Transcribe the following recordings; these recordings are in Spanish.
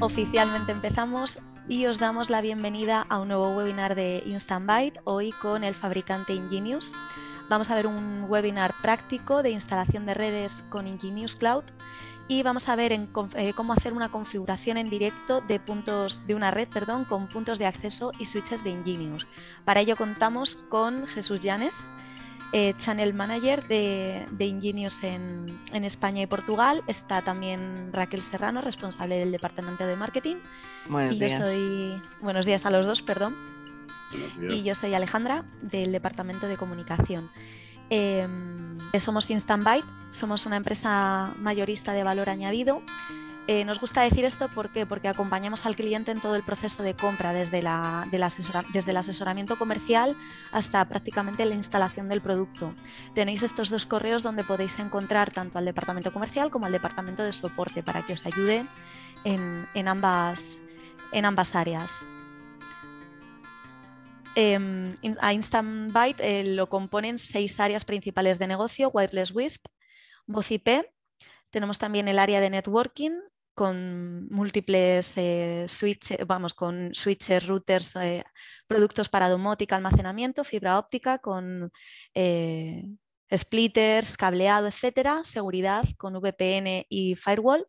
Oficialmente empezamos y os damos la bienvenida a un nuevo webinar de Instant Byte, hoy con el fabricante Ingenius. Vamos a ver un webinar práctico de instalación de redes con Ingenius Cloud y vamos a ver eh, cómo hacer una configuración en directo de, puntos, de una red perdón, con puntos de acceso y switches de Ingenius. Para ello contamos con Jesús Llanes, eh, Channel Manager de, Ingenios en, España y Portugal. Está también Raquel Serrano, responsable del departamento de marketing. Buenos días. soy... Buenos días a los dos, perdón. Y yo soy Alejandra del departamento de comunicación. Eh, somos Instant Byte, somos una empresa mayorista de valor añadido eh, nos gusta decir esto porque acompañamos al cliente en todo el proceso de compra, desde, desde el asesoramiento comercial hasta prácticamente la instalación del producto. Tenéis estos dos correos donde podéis encontrar tanto al departamento comercial como al departamento de soporte para que os ayude en, ambas, en ambas áreas. Em, a Instant Byte eh, lo componen seis áreas principales de negocio, Wireless Wisp, Voz tenemos también el área de networking, con múltiples eh, switches, vamos, con switches, routers, eh, productos para domótica, almacenamiento, fibra óptica, con eh, splitters, cableado, etcétera, seguridad con VPN y firewall.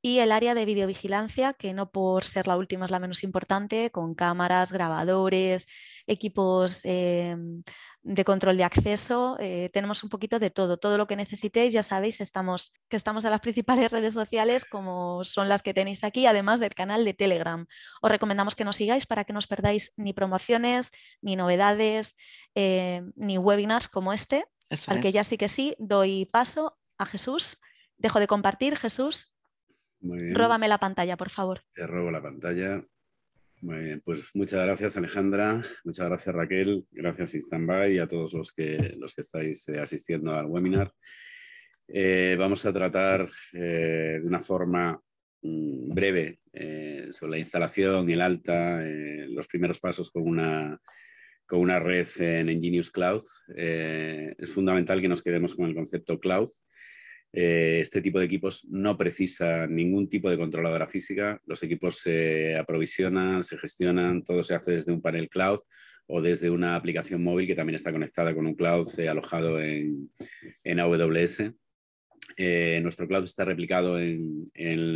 Y el área de videovigilancia, que no por ser la última es la menos importante, con cámaras, grabadores, equipos de control de acceso, eh, tenemos un poquito de todo, todo lo que necesitéis, ya sabéis, estamos, que estamos en las principales redes sociales como son las que tenéis aquí, además del canal de Telegram. Os recomendamos que nos sigáis para que no os perdáis ni promociones, ni novedades, eh, ni webinars como este, al que ya sí que sí, doy paso a Jesús. Dejo de compartir, Jesús. Róbame la pantalla, por favor. Te robo la pantalla pues muchas gracias Alejandra, muchas gracias Raquel, gracias Instanby y a todos los que, los que estáis eh, asistiendo al webinar. Eh, vamos a tratar eh, de una forma mm, breve sobre la instalación, y el alta, los primeros pasos con una, con una red en Ingenious Cloud. es fundamental que nos quedemos con el concepto cloud. Eh, este tipo de equipos no precisa ningún tipo de controladora física. Los equipos se aprovisionan, se gestionan, todo se hace desde un panel cloud o desde una aplicación móvil que también está conectada con un cloud alojado en, en AWS. Eh, nuestro cloud está replicado en,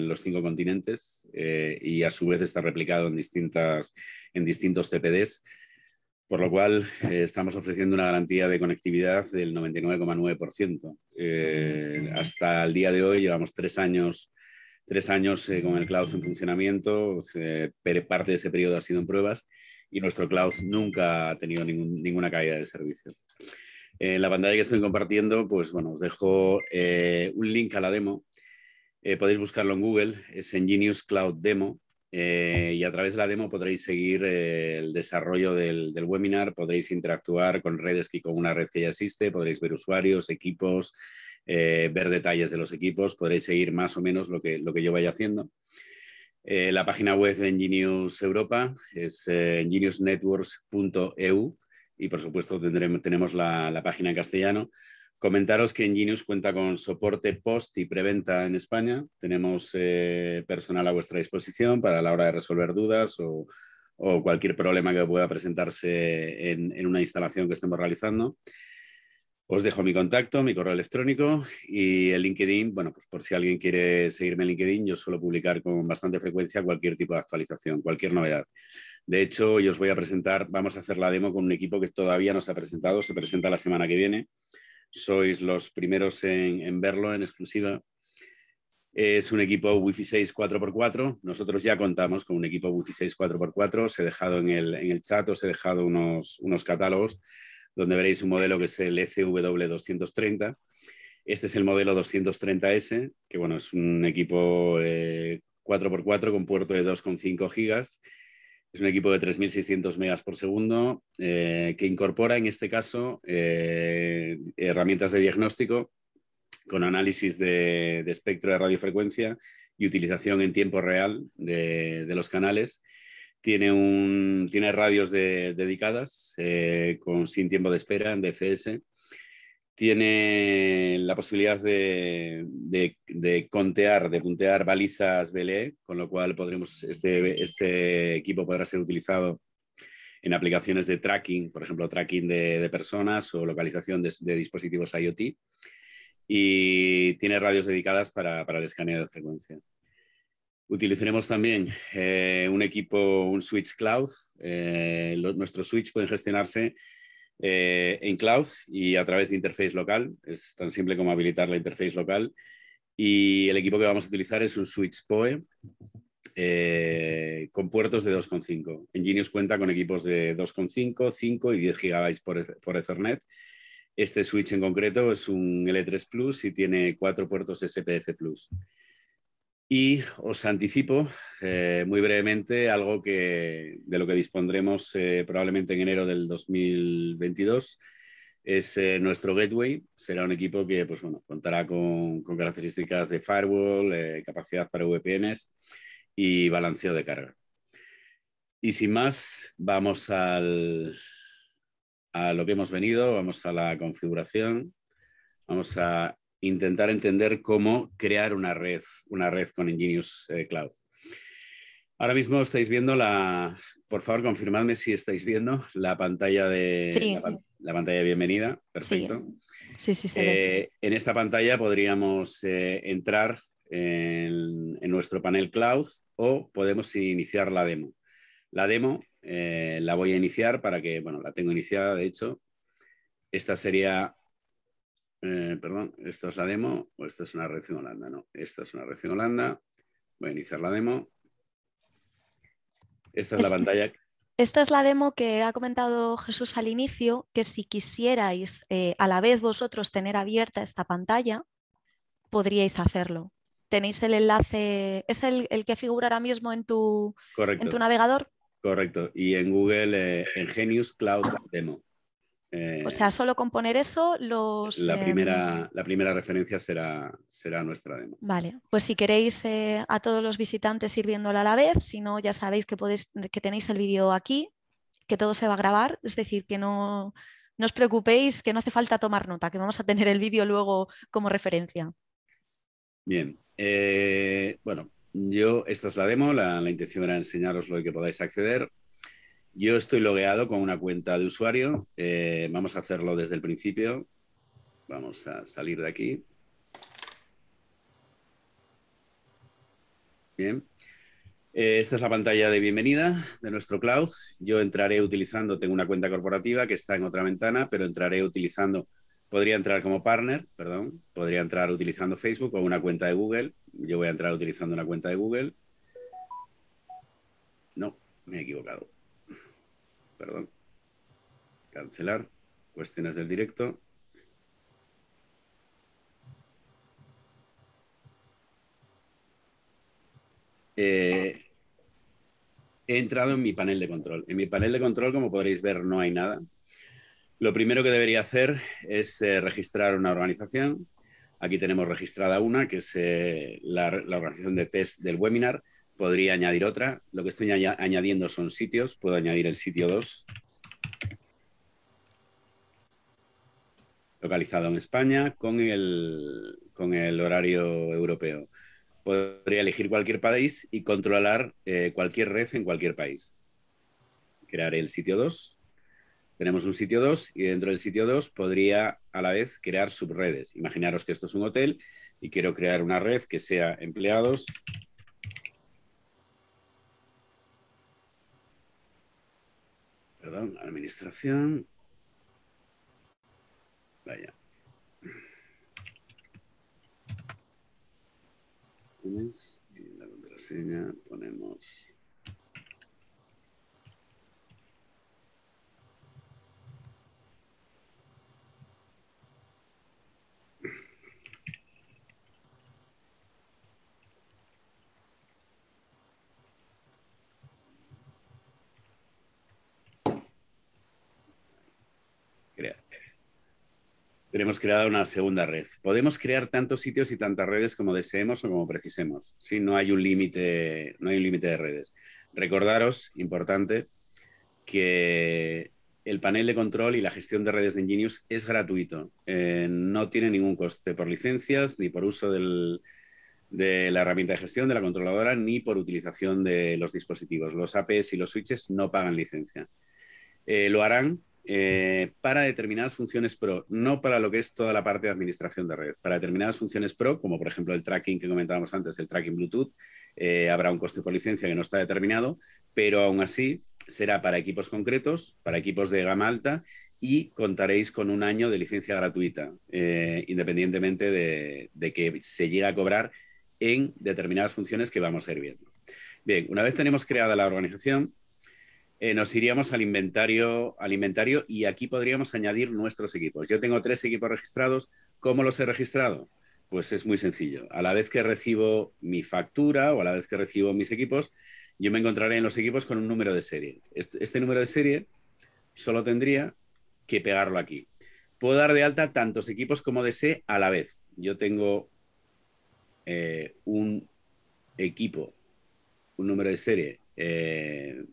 los cinco continentes eh, y a su vez está replicado en, en distintos CPDs por lo cual eh, estamos ofreciendo una garantía de conectividad del 99,9%. Eh, hasta el día de hoy llevamos tres años, tres años eh, con el cloud en funcionamiento, parte de ese periodo ha sido en pruebas y nuestro cloud nunca ha tenido ninguna caída de servicio. En la pantalla que estoy compartiendo, pues bueno, os dejo un link a la demo. podéis buscarlo en Google, es en Genius Cloud Demo eh, y a través de la demo podréis seguir eh, el desarrollo del, webinar, podréis interactuar con redes y con una red que ya existe, podréis ver usuarios, equipos, eh, ver detalles de los equipos, podréis seguir más o menos lo que, yo vaya haciendo. la página web de Ingenious Europa es ingeniousnetworks.eu y por supuesto tenemos la, la página en castellano Comentaros que Ingenius cuenta con soporte post y preventa en España. Tenemos eh, personal a vuestra disposición para la hora de resolver dudas o, cualquier problema que pueda presentarse en, en una instalación que estemos realizando. Os dejo mi contacto, mi correo electrónico y el LinkedIn. Bueno, pues por si alguien quiere seguirme en LinkedIn, yo suelo publicar con bastante frecuencia cualquier tipo de actualización, cualquier novedad. De hecho, yo os voy a presentar, vamos a hacer la demo con un equipo que todavía no se ha presentado, se presenta la semana que viene sois los primeros en, verlo en exclusiva. Es un equipo Wi-Fi 6 4x4. Nosotros ya contamos con un equipo Wi-Fi 6 4x4. Os he dejado en el, en chat, os he dejado unos, catálogos donde veréis un modelo que es el ECW230. Este es el modelo 230S, que bueno, es un equipo 4x4 eh, con puerto de 2,5 gigas es un equipo de 3.600 megas por segundo eh, que incorpora en este caso eh, herramientas de diagnóstico con análisis de, espectro de radiofrecuencia y utilización en tiempo real de, los canales. Tiene, un, tiene radios dedicadas eh, con, sin tiempo de espera en DFS tiene la posibilidad de, contear, de puntear balizas BLE, con lo cual podremos, este, este, equipo podrá ser utilizado en aplicaciones de tracking, por ejemplo, tracking de, personas o localización de, dispositivos IoT, y tiene radios dedicadas para, para el escaneo de frecuencia. Utilizaremos también eh, un equipo, un switch cloud. Eh, nuestros switch pueden gestionarse eh, en cloud y a través de interface local. Es tan simple como habilitar la interface local. Y el equipo que vamos a utilizar es un Switch PoE eh, con puertos de 2.5. Genius cuenta con equipos de 2.5, 5 y 10 GB por, Ethernet. Este switch en concreto es un L3 Plus y tiene cuatro puertos SPF Plus. Y os anticipo eh, muy brevemente algo que, de lo que dispondremos eh, probablemente en enero del 2022. Es eh, nuestro gateway. Será un equipo que pues, contará con, con características de firewall, capacidad para VPNs y balanceo de carga. Y sin más, vamos al, a lo que hemos venido, vamos a la configuración, vamos a intentar entender cómo crear una red, una red con Ingenious eh, Cloud. Ahora mismo estáis viendo la, por favor, confirmadme si estáis viendo la pantalla de la, pantalla de bienvenida. Perfecto. Sí, sí, sí. Eh, en esta pantalla podríamos eh, entrar en, nuestro panel cloud o podemos iniciar la demo. La demo la voy a iniciar para que, bueno, la tengo iniciada, de hecho. Esta sería eh, perdón, esta es la demo o esta es una red Holanda, no, esta es una red Holanda, voy a iniciar la demo. Esta es la pantalla. Esta es la demo que ha comentado Jesús al inicio, que si quisierais eh, a la vez vosotros tener abierta esta pantalla, podríais hacerlo. Tenéis el enlace, ¿es el, que figura ahora mismo en tu, en tu navegador? Correcto, y en Google, eh, en Genius Cloud Demo. Eh, o sea, solo componer eso, los. La, em, primera, referencia será, nuestra demo. Vale, pues si queréis eh, a todos los visitantes ir viéndola a la vez, si no, ya sabéis que, podéis, que tenéis el vídeo aquí, que todo se va a grabar, es decir, que no, os preocupéis, que no hace falta tomar nota, que vamos a tener el vídeo luego como referencia. Bien, eh, bueno, yo esta es la demo, la, intención era enseñaros lo que podáis acceder. Yo estoy logueado con una cuenta de usuario. Eh, vamos a hacerlo desde el principio. Vamos a salir de aquí. Bien. Eh, esta es la pantalla de bienvenida de nuestro cloud. Yo entraré utilizando, tengo una cuenta corporativa que está en otra ventana, pero entraré utilizando, podría entrar como partner, perdón, podría entrar utilizando Facebook o una cuenta de Google. Yo voy a entrar utilizando una cuenta de Google. No, me he equivocado perdón. Cancelar. Cuestiones del directo. Eh, he entrado en mi panel de control. En mi panel de control, como podréis ver, no hay nada. Lo primero que debería hacer es eh, registrar una organización. Aquí tenemos registrada una, que es eh, la, organización de test del webinar podría añadir otra. Lo que estoy añadiendo son sitios. Puedo añadir el sitio 2. Localizado en España con el, horario europeo. Podría elegir cualquier país y controlar eh, cualquier red en cualquier país. Crearé el sitio 2. Tenemos un sitio 2 y dentro del sitio 2 podría a la vez crear subredes. Imaginaros que esto es un hotel y quiero crear una red que sea empleados, perdón, administración. Vaya. La contraseña ponemos tenemos creada una segunda red. Podemos crear tantos sitios y tantas redes como deseemos o como precisemos. No hay un límite, no hay un límite de redes. Recordaros, importante, que el panel de control y la gestión de redes de Ingenious es gratuito. Eh, no tiene ningún coste por licencias, ni por uso de la herramienta de gestión de la controladora, ni por utilización de los dispositivos. Los APS y los switches no pagan licencia. Eh, lo harán eh, para determinadas funciones pro, no para lo que es toda la parte de administración de red. Para determinadas funciones pro, como por ejemplo el tracking que comentábamos antes, el tracking Bluetooth, eh, habrá un coste por licencia que no está determinado, pero aún así será para equipos concretos, para equipos de gama alta y contaréis con un año de licencia gratuita, eh, independientemente de, de, que se llegue a cobrar en determinadas funciones que vamos a ir viendo. Bien, una vez tenemos creada la organización, eh, nos iríamos al inventario, alimentario y aquí podríamos añadir nuestros equipos. Yo tengo tres equipos registrados. ¿Cómo los he registrado? Pues es muy sencillo. A la vez que recibo mi factura o a la vez que recibo mis equipos, yo me encontraré en los equipos con un número de serie. Este, este número de serie solo tendría que pegarlo aquí. Puedo dar de alta tantos equipos como desee a la vez. Yo tengo eh, un equipo, un número de serie eh,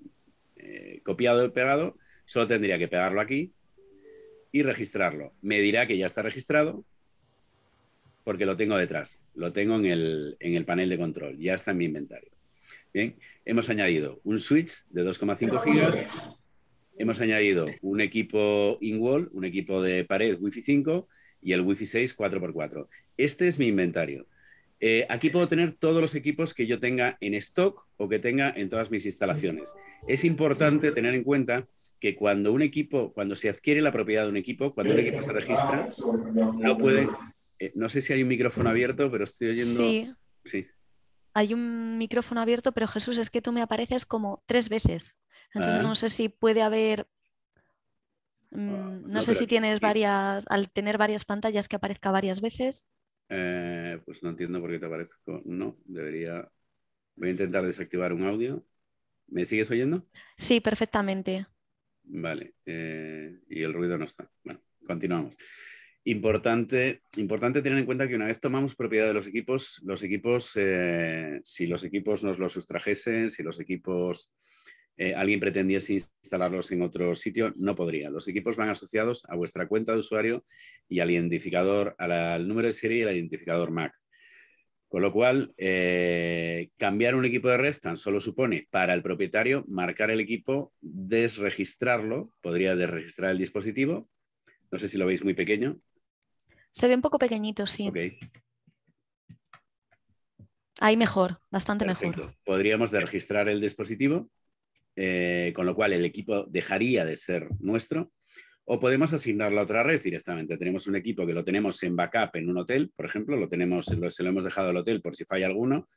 eh, copiado y pegado, solo tendría que pegarlo aquí y registrarlo. Me dirá que ya está registrado porque lo tengo detrás, lo tengo en el, en el panel de control, ya está en mi inventario. Bien, hemos añadido un switch de 2,5 gigas, hemos añadido un equipo in-wall, un equipo de pared Wi-Fi 5 y el Wi-Fi 6 4x4. Este es mi inventario. Eh, aquí puedo tener todos los equipos que yo tenga en stock o que tenga en todas mis instalaciones. Es importante tener en cuenta que cuando un equipo, cuando se adquiere la propiedad de un equipo, cuando un equipo se registra, no puede. Eh, no sé si hay un micrófono abierto, pero estoy oyendo. Sí. Hay un micrófono abierto, pero Jesús, es que tú me apareces como tres veces. Entonces ah. no sé si puede haber. Mm, ah, no, sé si tienes varias, al tener varias pantallas que aparezca varias veces. Eh, pues no entiendo por qué te aparezco. No, debería. Voy a intentar desactivar un audio. ¿Me sigues oyendo? Sí, perfectamente. Vale, eh, y el ruido no está. Bueno, continuamos. Importante, importante tener en cuenta que una vez tomamos propiedad de los equipos, los equipos, eh, si los equipos nos los sustrajesen, si los equipos eh, alguien pretendiese instalarlos en otro sitio, no podría. Los equipos van asociados a vuestra cuenta de usuario y al identificador, al, número de serie y al identificador MAC. Con lo cual, eh, cambiar un equipo de red tan solo supone para el propietario marcar el equipo, desregistrarlo, podría desregistrar el dispositivo. No sé si lo veis muy pequeño. Se ve un poco pequeñito, sí. Okay. Ahí mejor, bastante mejor. Podríamos desregistrar el dispositivo eh, con lo cual el equipo dejaría de ser nuestro, o podemos asignarlo a otra red directamente. Tenemos un equipo que lo tenemos en backup en un hotel, por ejemplo, lo tenemos, se lo hemos dejado al hotel por si falla alguno,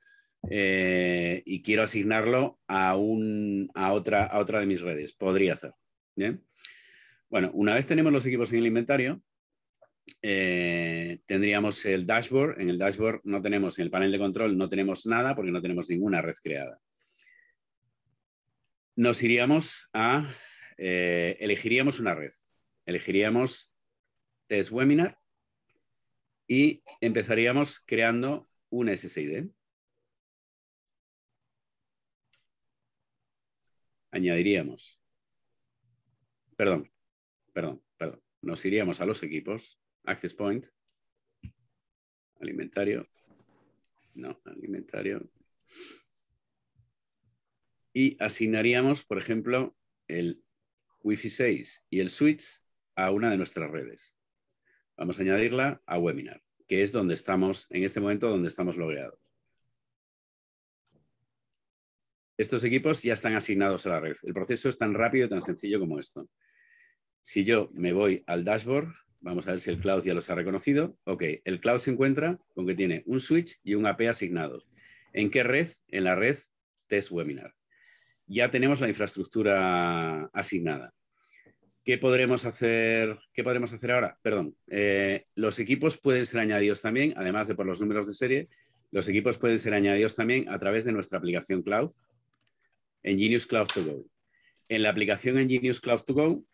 eh, y quiero asignarlo a, un, a, otra, a otra de mis redes. Podría hacer. Bueno, una vez tenemos los equipos en el inventario, eh, tendríamos el dashboard. En el dashboard no tenemos, en el panel de control no tenemos nada porque no tenemos ninguna red creada nos iríamos a, eh, elegiríamos una red, elegiríamos test webinar y empezaríamos creando un SSID. Añadiríamos, perdón, perdón, perdón, nos iríamos a los equipos, access point, alimentario, no, alimentario, y asignaríamos, por ejemplo, el Wi-Fi 6 y el Switch a una de nuestras redes. Vamos a añadirla a Webinar, que es donde estamos en este momento, donde estamos logueados. Estos equipos ya están asignados a la red. El proceso es tan rápido y tan sencillo como esto. Si yo me voy al dashboard, vamos a ver si el cloud ya los ha reconocido. Ok, el cloud se encuentra con que tiene un switch y un AP asignados. ¿En qué red? En la red Test Webinar ya tenemos la infraestructura asignada. ¿Qué podremos hacer, podremos hacer ahora? Perdón, eh, los equipos pueden ser añadidos también, además de por los números de serie, los equipos pueden ser añadidos también a través de nuestra aplicación cloud, en Genius Cloud to Go. En la aplicación en Genius Cloud to Go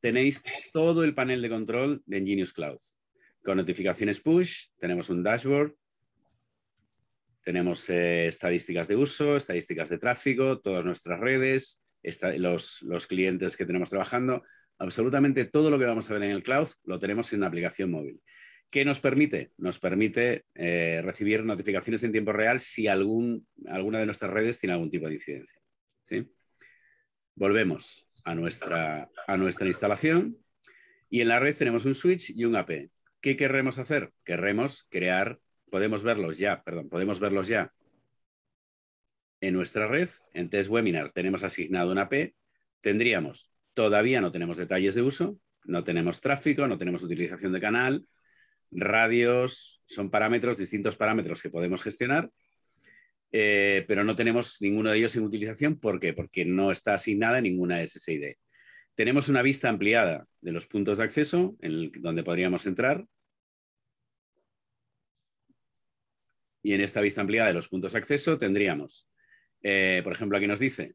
tenéis todo el panel de control de Genius Cloud. Con notificaciones push, tenemos un dashboard, tenemos eh, estadísticas de uso, estadísticas de tráfico, todas nuestras redes, los, clientes que tenemos trabajando. Absolutamente todo lo que vamos a ver en el cloud lo tenemos en una aplicación móvil. ¿Qué nos permite? Nos permite eh, recibir notificaciones en tiempo real si algún, alguna de nuestras redes tiene algún tipo de incidencia. Volvemos a nuestra, a nuestra instalación y en la red tenemos un switch y un AP. ¿Qué queremos hacer? Queremos crear podemos verlos ya, perdón, podemos verlos ya en nuestra red. En Test Webinar tenemos asignado una P. Tendríamos, todavía no tenemos detalles de uso, no tenemos tráfico, no tenemos utilización de canal, radios, son parámetros, distintos parámetros que podemos gestionar, eh, pero no tenemos ninguno de ellos en utilización. ¿Por qué? Porque no está asignada ninguna SSID. Tenemos una vista ampliada de los puntos de acceso en donde podríamos entrar. Y en esta vista ampliada de los puntos de acceso tendríamos, eh, por ejemplo, aquí nos dice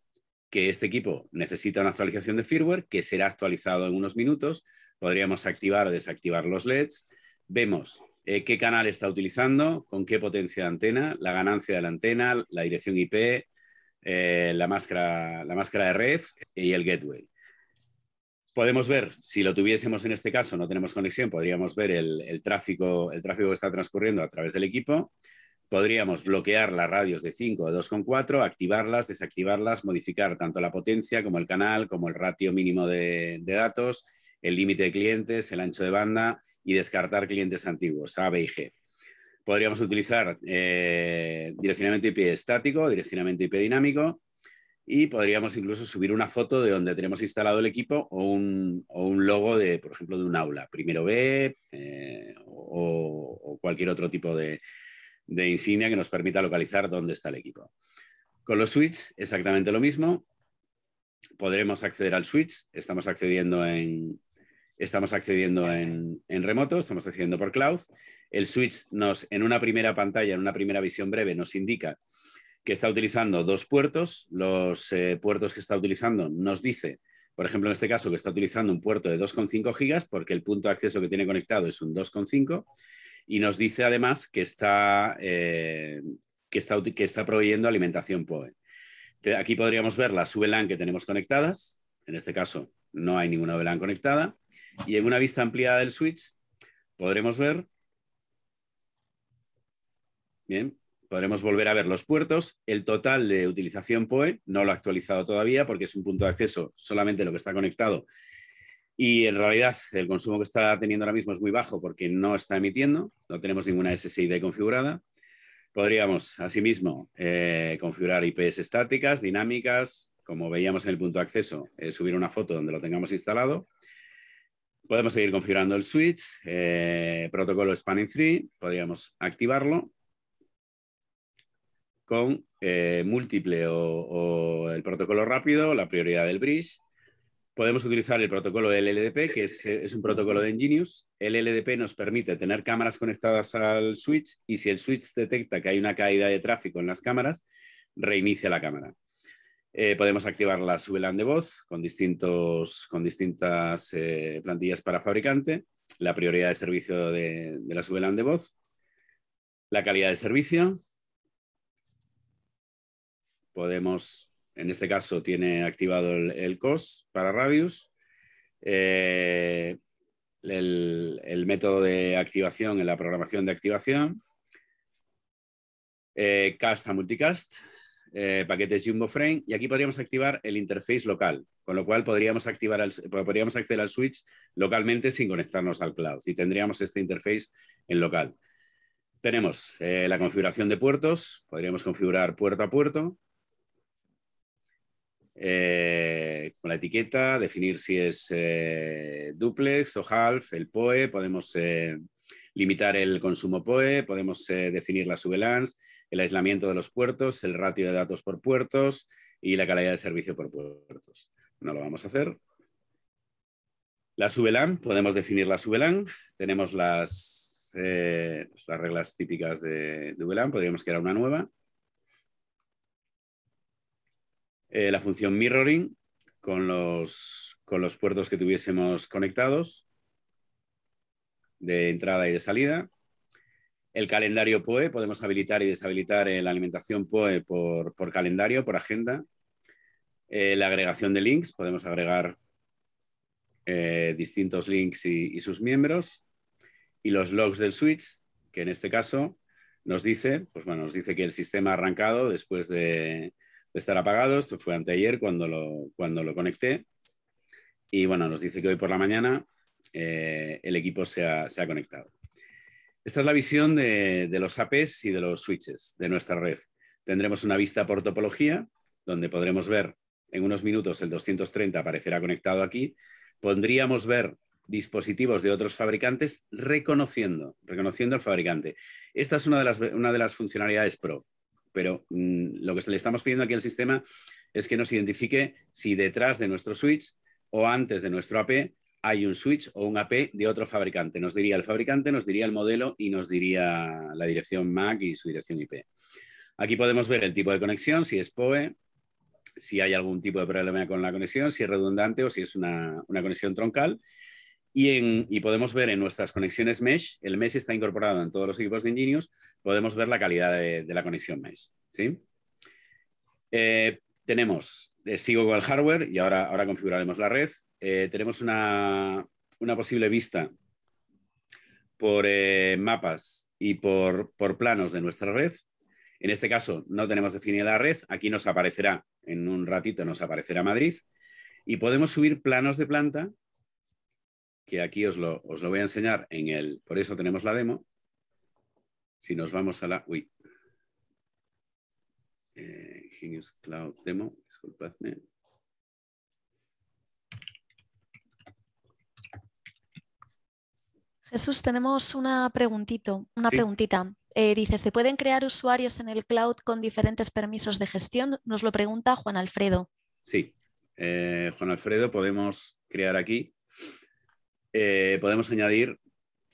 que este equipo necesita una actualización de firmware que será actualizado en unos minutos. Podríamos activar o desactivar los LEDs. Vemos eh, qué canal está utilizando, con qué potencia de antena, la ganancia de la antena, la dirección IP, eh, la, máscara, de red y el gateway. Podemos ver, si lo tuviésemos en este caso, no tenemos conexión, podríamos ver tráfico, el tráfico que está transcurriendo a través del equipo. Podríamos bloquear las radios de 5 a 2,4, activarlas, desactivarlas, modificar tanto la potencia como el canal, como el ratio mínimo de, datos, el límite de clientes, el ancho de banda y descartar clientes antiguos, A, B y G. Podríamos utilizar eh, direccionamiento IP estático, direccionamiento IP dinámico y podríamos incluso subir una foto de donde tenemos instalado el equipo o un, o un logo de, por ejemplo, de un aula, primero B eh, o, cualquier otro tipo de, de insignia que nos permita localizar dónde está el equipo. Con los switches exactamente lo mismo. Podremos acceder al switch, estamos accediendo en, estamos accediendo en, remoto, estamos accediendo por cloud. El switch nos, en una primera pantalla, en una primera visión breve, nos indica que está utilizando dos puertos. Los eh, puertos que está utilizando nos dice, por ejemplo, en este caso, que está utilizando un puerto de 2,5 gigas porque el punto de acceso que tiene conectado es un 2,5 y nos dice además que está, eh, que está, que está proveyendo alimentación POE. Aquí podríamos ver las VLAN que tenemos conectadas. En este caso, no hay ninguna VLAN conectada. Y en una vista ampliada del switch, podremos ver. Bien, podremos volver a ver los puertos. El total de utilización POE no lo ha actualizado todavía porque es un punto de acceso solamente lo que está conectado y en realidad el consumo que está teniendo ahora mismo es muy bajo porque no está emitiendo, no tenemos ninguna SSID configurada. Podríamos, asimismo, eh, configurar IPs estáticas, dinámicas, como veíamos en el punto de acceso, eh, subir una foto donde lo tengamos instalado. Podemos seguir configurando el switch, eh, protocolo Spanning 3, podríamos activarlo con múltiple o, o el protocolo rápido, la prioridad del bridge, podemos utilizar el protocolo LLDP, que es, un protocolo de Ingenious. El LLDP nos permite tener cámaras conectadas al switch y si el switch detecta que hay una caída de tráfico en las cámaras, reinicia la cámara. Eh, podemos activar la VLAN de voz con, distintos, con distintas eh, plantillas para fabricante, la prioridad de servicio de, de la VLAN de voz, la calidad de servicio. Podemos en este caso tiene activado el, COS para Radius. Eh, el, método de activación en la programación de activación. Eh, cast a multicast, eh, paquetes Jumbo Frame. Y aquí podríamos activar el interface local, con lo cual podríamos, activar podríamos acceder al switch localmente sin conectarnos al cloud. Y tendríamos este interface en local. Tenemos la configuración de puertos, podríamos configurar puerto a puerto, eh, con la etiqueta, definir si es eh, duplex o half, el POE, podemos eh, limitar el consumo POE, podemos definir la VLANs, el aislamiento de los puertos, el ratio de datos por puertos y la calidad de servicio por puertos. No lo vamos a hacer. La subelán, podemos definir la subelán. Tenemos las, pues, las reglas típicas de, de VLAN, podríamos crear una nueva. Eh, la función mirroring con los, con los puertos que tuviésemos conectados de entrada y de salida. El calendario POE, podemos habilitar y deshabilitar eh, la alimentación POE por, calendario, por agenda. Eh, la agregación de links, podemos agregar distintos links y, y, sus miembros. Y los logs del switch, que en este caso nos dice, pues bueno, nos dice que el sistema ha arrancado después de, estar apagado. Esto fue anteayer cuando lo, cuando lo conecté. Y bueno, nos dice que hoy por la mañana eh, el equipo se ha, conectado. Esta es la visión de, los APs y de los switches de nuestra red. Tendremos una vista por topología, donde podremos ver en unos minutos el 230 aparecerá conectado aquí. pondríamos ver dispositivos de otros fabricantes reconociendo, reconociendo al fabricante. Esta es una de las, una de las funcionalidades pro pero mm, lo que le estamos pidiendo aquí al sistema es que nos identifique si detrás de nuestro switch o antes de nuestro AP hay un switch o un AP de otro fabricante. Nos diría el fabricante, nos diría el modelo y nos diría la dirección MAC y su dirección IP. Aquí podemos ver el tipo de conexión, si es POE, si hay algún tipo de problema con la conexión, si es redundante o si es una conexión troncal. Y, podemos ver en nuestras conexiones mesh, el mesh está incorporado en todos los equipos de Ingenius, podemos ver la calidad de, la conexión mesh. ¿sí? Eh, tenemos, eh, sigo con el hardware y ahora, ahora configuraremos la red. Eh, tenemos una, posible vista por mapas y por, por planos de nuestra red. En este caso no tenemos definida la red, aquí nos aparecerá, en un ratito nos aparecerá Madrid, y podemos subir planos de planta que aquí os lo, voy a enseñar en el, por eso tenemos la demo. Si nos vamos a la, uy, eh, Genius Cloud Demo, disculpadme. Jesús, tenemos una, preguntito, una preguntita. Eh, dice, ¿se pueden crear usuarios en el cloud con diferentes permisos de gestión? Nos lo pregunta Juan Alfredo. Sí, eh, Juan Alfredo, podemos crear aquí eh, podemos añadir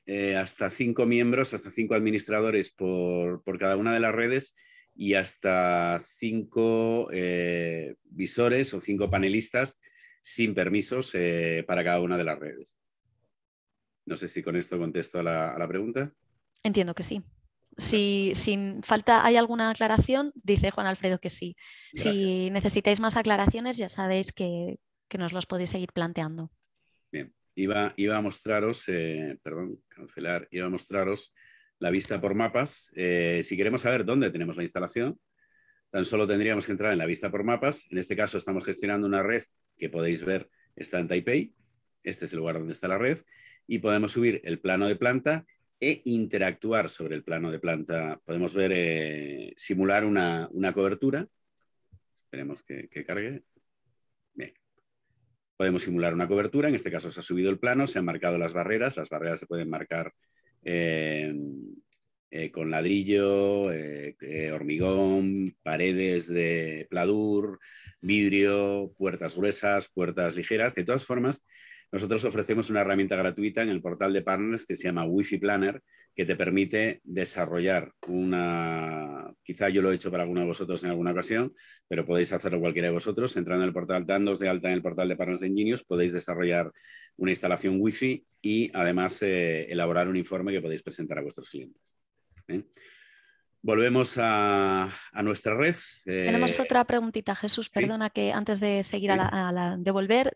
eh, hasta cinco miembros, hasta cinco administradores por, cada una de las redes y hasta cinco eh, visores o cinco panelistas sin permisos para cada una de las redes. No sé si con esto contesto a la, pregunta. Entiendo que sí. Si sin falta hay alguna aclaración, dice Juan Alfredo que sí. Si necesitáis más aclaraciones, ya sabéis que, que nos los podéis seguir planteando. Bien iba, a mostraros, eh, perdón, cancelar, iba a mostraros la vista por mapas. Eh, si queremos saber dónde tenemos la instalación, tan solo tendríamos que entrar en la vista por mapas. En este caso estamos gestionando una red que podéis ver está en Taipei. Este es el lugar donde está la red. Y podemos subir el plano de planta e interactuar sobre el plano de planta. Podemos ver, eh, simular una, cobertura. Esperemos que cargue. Podemos simular una cobertura, en este caso se ha subido el plano, se han marcado las barreras, las barreras se pueden marcar eh, eh, con ladrillo, eh, hormigón, paredes de pladur, vidrio, puertas gruesas, puertas ligeras. De todas formas, nosotros ofrecemos una herramienta gratuita en el portal de partners que se llama Wi-Fi Planner, que te permite desarrollar una, quizá yo lo he hecho para alguno de vosotros en alguna ocasión, pero podéis hacerlo cualquiera de vosotros, entrando en el portal, dándos de alta en el portal de partners de ingenios podéis desarrollar una instalación Wi-Fi y además eh, elaborar un informe que podéis presentar a vuestros clientes. ¿eh? Volvemos a, nuestra red. Eh, Tenemos otra preguntita, Jesús, perdona que antes de seguir a la,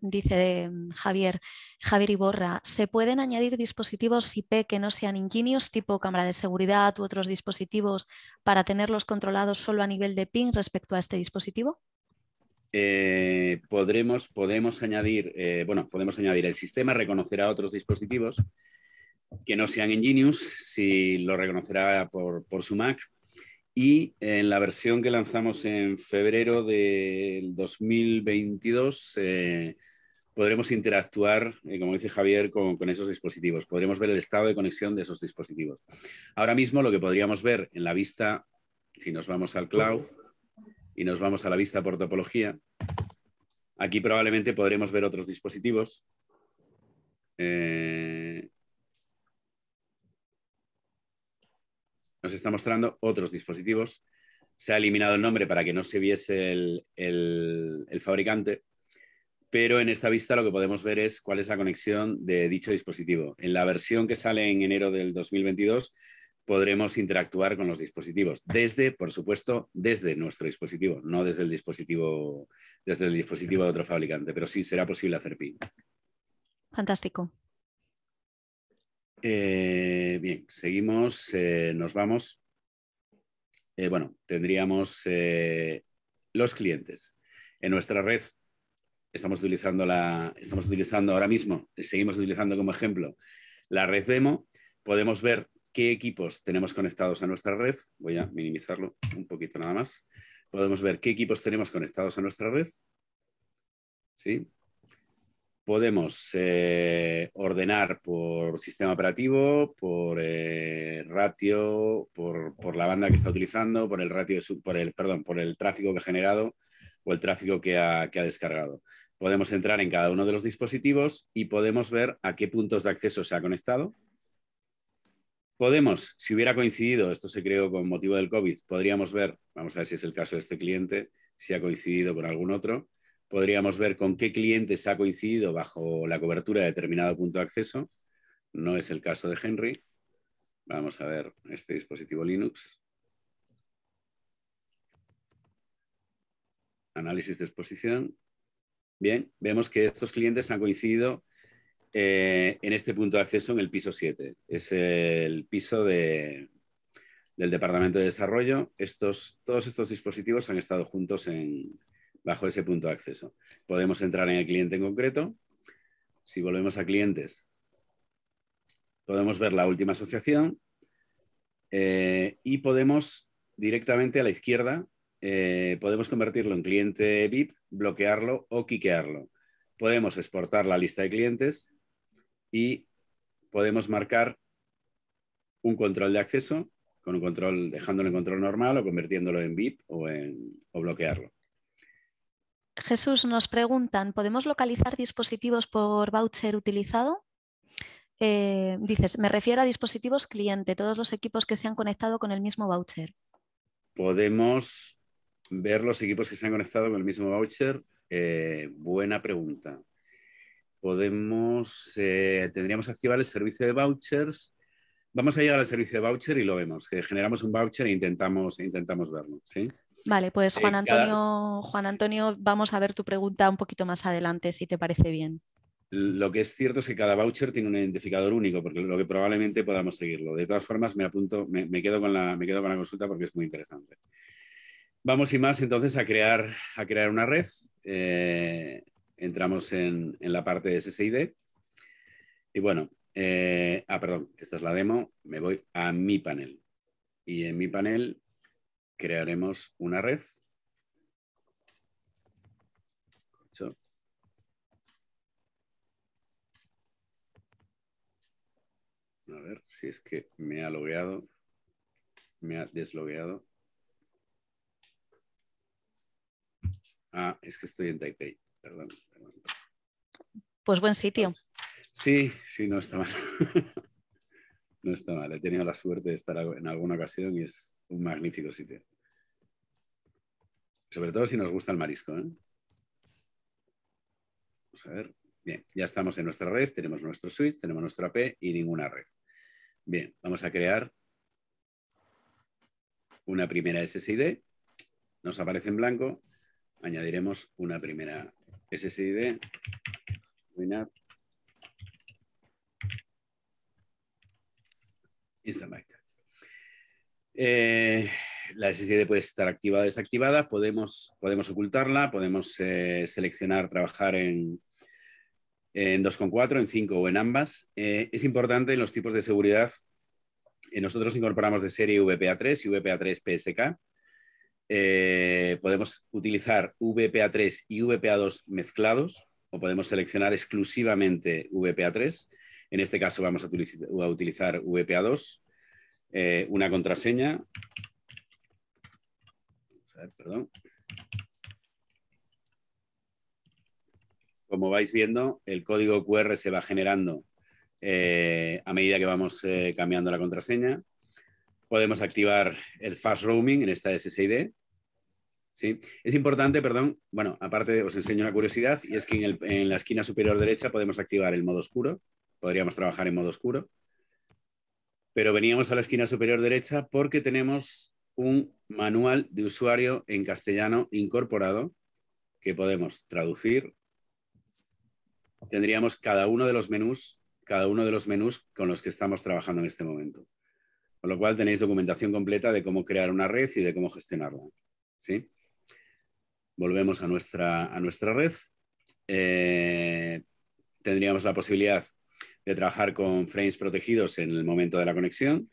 dice mm, Javier, Javier Iborra, ¿se pueden añadir dispositivos IP que no sean ingenios, tipo cámara de seguridad u otros dispositivos, para tenerlos controlados solo a nivel de PIN respecto a este dispositivo? Eh, podremos, podemos añadir, eh, bueno, podemos añadir el sistema, reconocerá otros dispositivos que no sean Ingenious, si lo reconocerá por su Mac, y en la versión que lanzamos en febrero del 2022 eh, podremos interactuar, eh, como dice Javier, con, esos dispositivos. Podremos ver el estado de conexión de esos dispositivos. Ahora mismo lo que podríamos ver en la vista, si nos vamos al cloud y nos vamos a la vista por topología, aquí probablemente podremos ver otros dispositivos. Eh, está mostrando otros dispositivos. Se ha eliminado el nombre para que no se viese el, fabricante, pero en esta vista lo que podemos ver es cuál es la conexión de dicho dispositivo. En la versión que sale en enero del 2022 podremos interactuar con los dispositivos desde, por supuesto, desde nuestro dispositivo, no desde el dispositivo, desde el dispositivo de otro fabricante, pero sí será posible hacer pin Fantástico. Eh, bien, seguimos, eh, nos vamos. Eh, bueno, tendríamos los clientes. En nuestra red estamos utilizando, la, estamos utilizando ahora mismo, seguimos utilizando como ejemplo la red demo. Podemos ver qué equipos tenemos conectados a nuestra red. Voy a minimizarlo un poquito nada más. Podemos ver qué equipos tenemos conectados a nuestra red. ¿Sí? podemos eh, ordenar por sistema operativo, por eh, ratio, por, la banda que está utilizando, por el ratio, por el, perdón, por el tráfico que ha generado o el tráfico que ha, que ha, descargado. Podemos entrar en cada uno de los dispositivos y podemos ver a qué puntos de acceso se ha conectado. Podemos, si hubiera coincidido, esto se creó con motivo del COVID, podríamos ver, vamos a ver si es el caso de este cliente, si ha coincidido con algún otro, podríamos ver con qué clientes ha coincidido bajo la cobertura de determinado punto de acceso. No es el caso de Henry. Vamos a ver este dispositivo Linux. Análisis de exposición. Bien, vemos que estos clientes han coincidido eh, en este punto de acceso en el piso 7. Es el piso del Departamento de Desarrollo. Estos, todos estos dispositivos han estado juntos en, bajo ese punto de acceso. Podemos entrar en el cliente en concreto. Si volvemos a clientes, podemos ver la última asociación eh, y podemos directamente a la izquierda, eh, podemos convertirlo en cliente VIP, bloquearlo o quiquearlo. Podemos exportar la lista de clientes y podemos marcar un control de acceso con un control, dejándolo en control normal o convirtiéndolo en VIP o, en, o bloquearlo. Jesús, nos preguntan, ¿podemos localizar dispositivos por voucher utilizado? Eh, dices, me refiero a dispositivos cliente, todos los equipos que se han conectado con el mismo voucher. Podemos ver los equipos que se han conectado con el mismo voucher. Eh, buena pregunta. Podemos, eh, tendríamos que activar el servicio de vouchers. Vamos a llegar al servicio de voucher y lo vemos. generamos un voucher e intentamos, intentamos verlo. ¿sí? Vale, pues Juan Antonio, Juan Antonio, vamos a ver tu pregunta un poquito más adelante, si te parece bien. Lo que es cierto es que cada voucher tiene un identificador único, porque lo que probablemente podamos seguirlo. De todas formas, me apunto, me, quedo, con la, me quedo consulta porque es muy interesante. Vamos y más entonces a crear, a crear una red. Eh, entramos en, la parte de SSID. Y bueno, eh, ah, perdón, esta es la demo. Me voy a mi panel. Y en mi panel crearemos una red. A ver si es que me ha logueado, me ha deslogueado. Ah, es que estoy en Taipei, perdón. Pues buen sitio. Sí, sí, no está mal. no está mal. He tenido la suerte de estar en alguna ocasión y es, un magnífico sitio. Sobre todo si nos gusta el marisco. ¿eh? Vamos a ver. Bien, ya estamos en nuestra red, tenemos nuestro switch, tenemos nuestra AP y ninguna red. Bien, vamos a crear una primera SSID. Nos aparece en blanco. Añadiremos una primera SSID. WinApp. Instant eh, la SSID puede estar activada o desactivada, podemos, ocultarla, podemos eh, seleccionar trabajar en, en 2.4, en 5 o en ambas. Eh, es importante en los tipos de seguridad, nosotros incorporamos de serie VPA3 y VPA3 PSK. podemos utilizar VPA3 y VPA2 mezclados o podemos seleccionar exclusivamente VPA3. En este caso vamos a, utilizar VPA2. Eh, una contraseña. A perdón. Como vais viendo, el código QR se va generando eh, a medida que vamos eh, cambiando la contraseña. Podemos activar el fast roaming en esta SSID. ¿sí? Es importante, perdón, bueno, aparte os enseño una curiosidad y es que en la esquina superior derecha podemos activar el modo oscuro. Podríamos trabajar en modo oscuro pero veníamos a la esquina superior derecha porque tenemos un manual de usuario en castellano incorporado que podemos traducir. Tendríamos cada uno de los menús, cada uno de los menús con los que estamos trabajando en este momento. Con lo cual tenéis documentación completa de cómo crear una red y de cómo gestionarla. ¿sí? Volvemos a nuestra, a nuestra red. Eh, tendríamos la posibilidad de trabajar con frames protegidos en el momento de la conexión,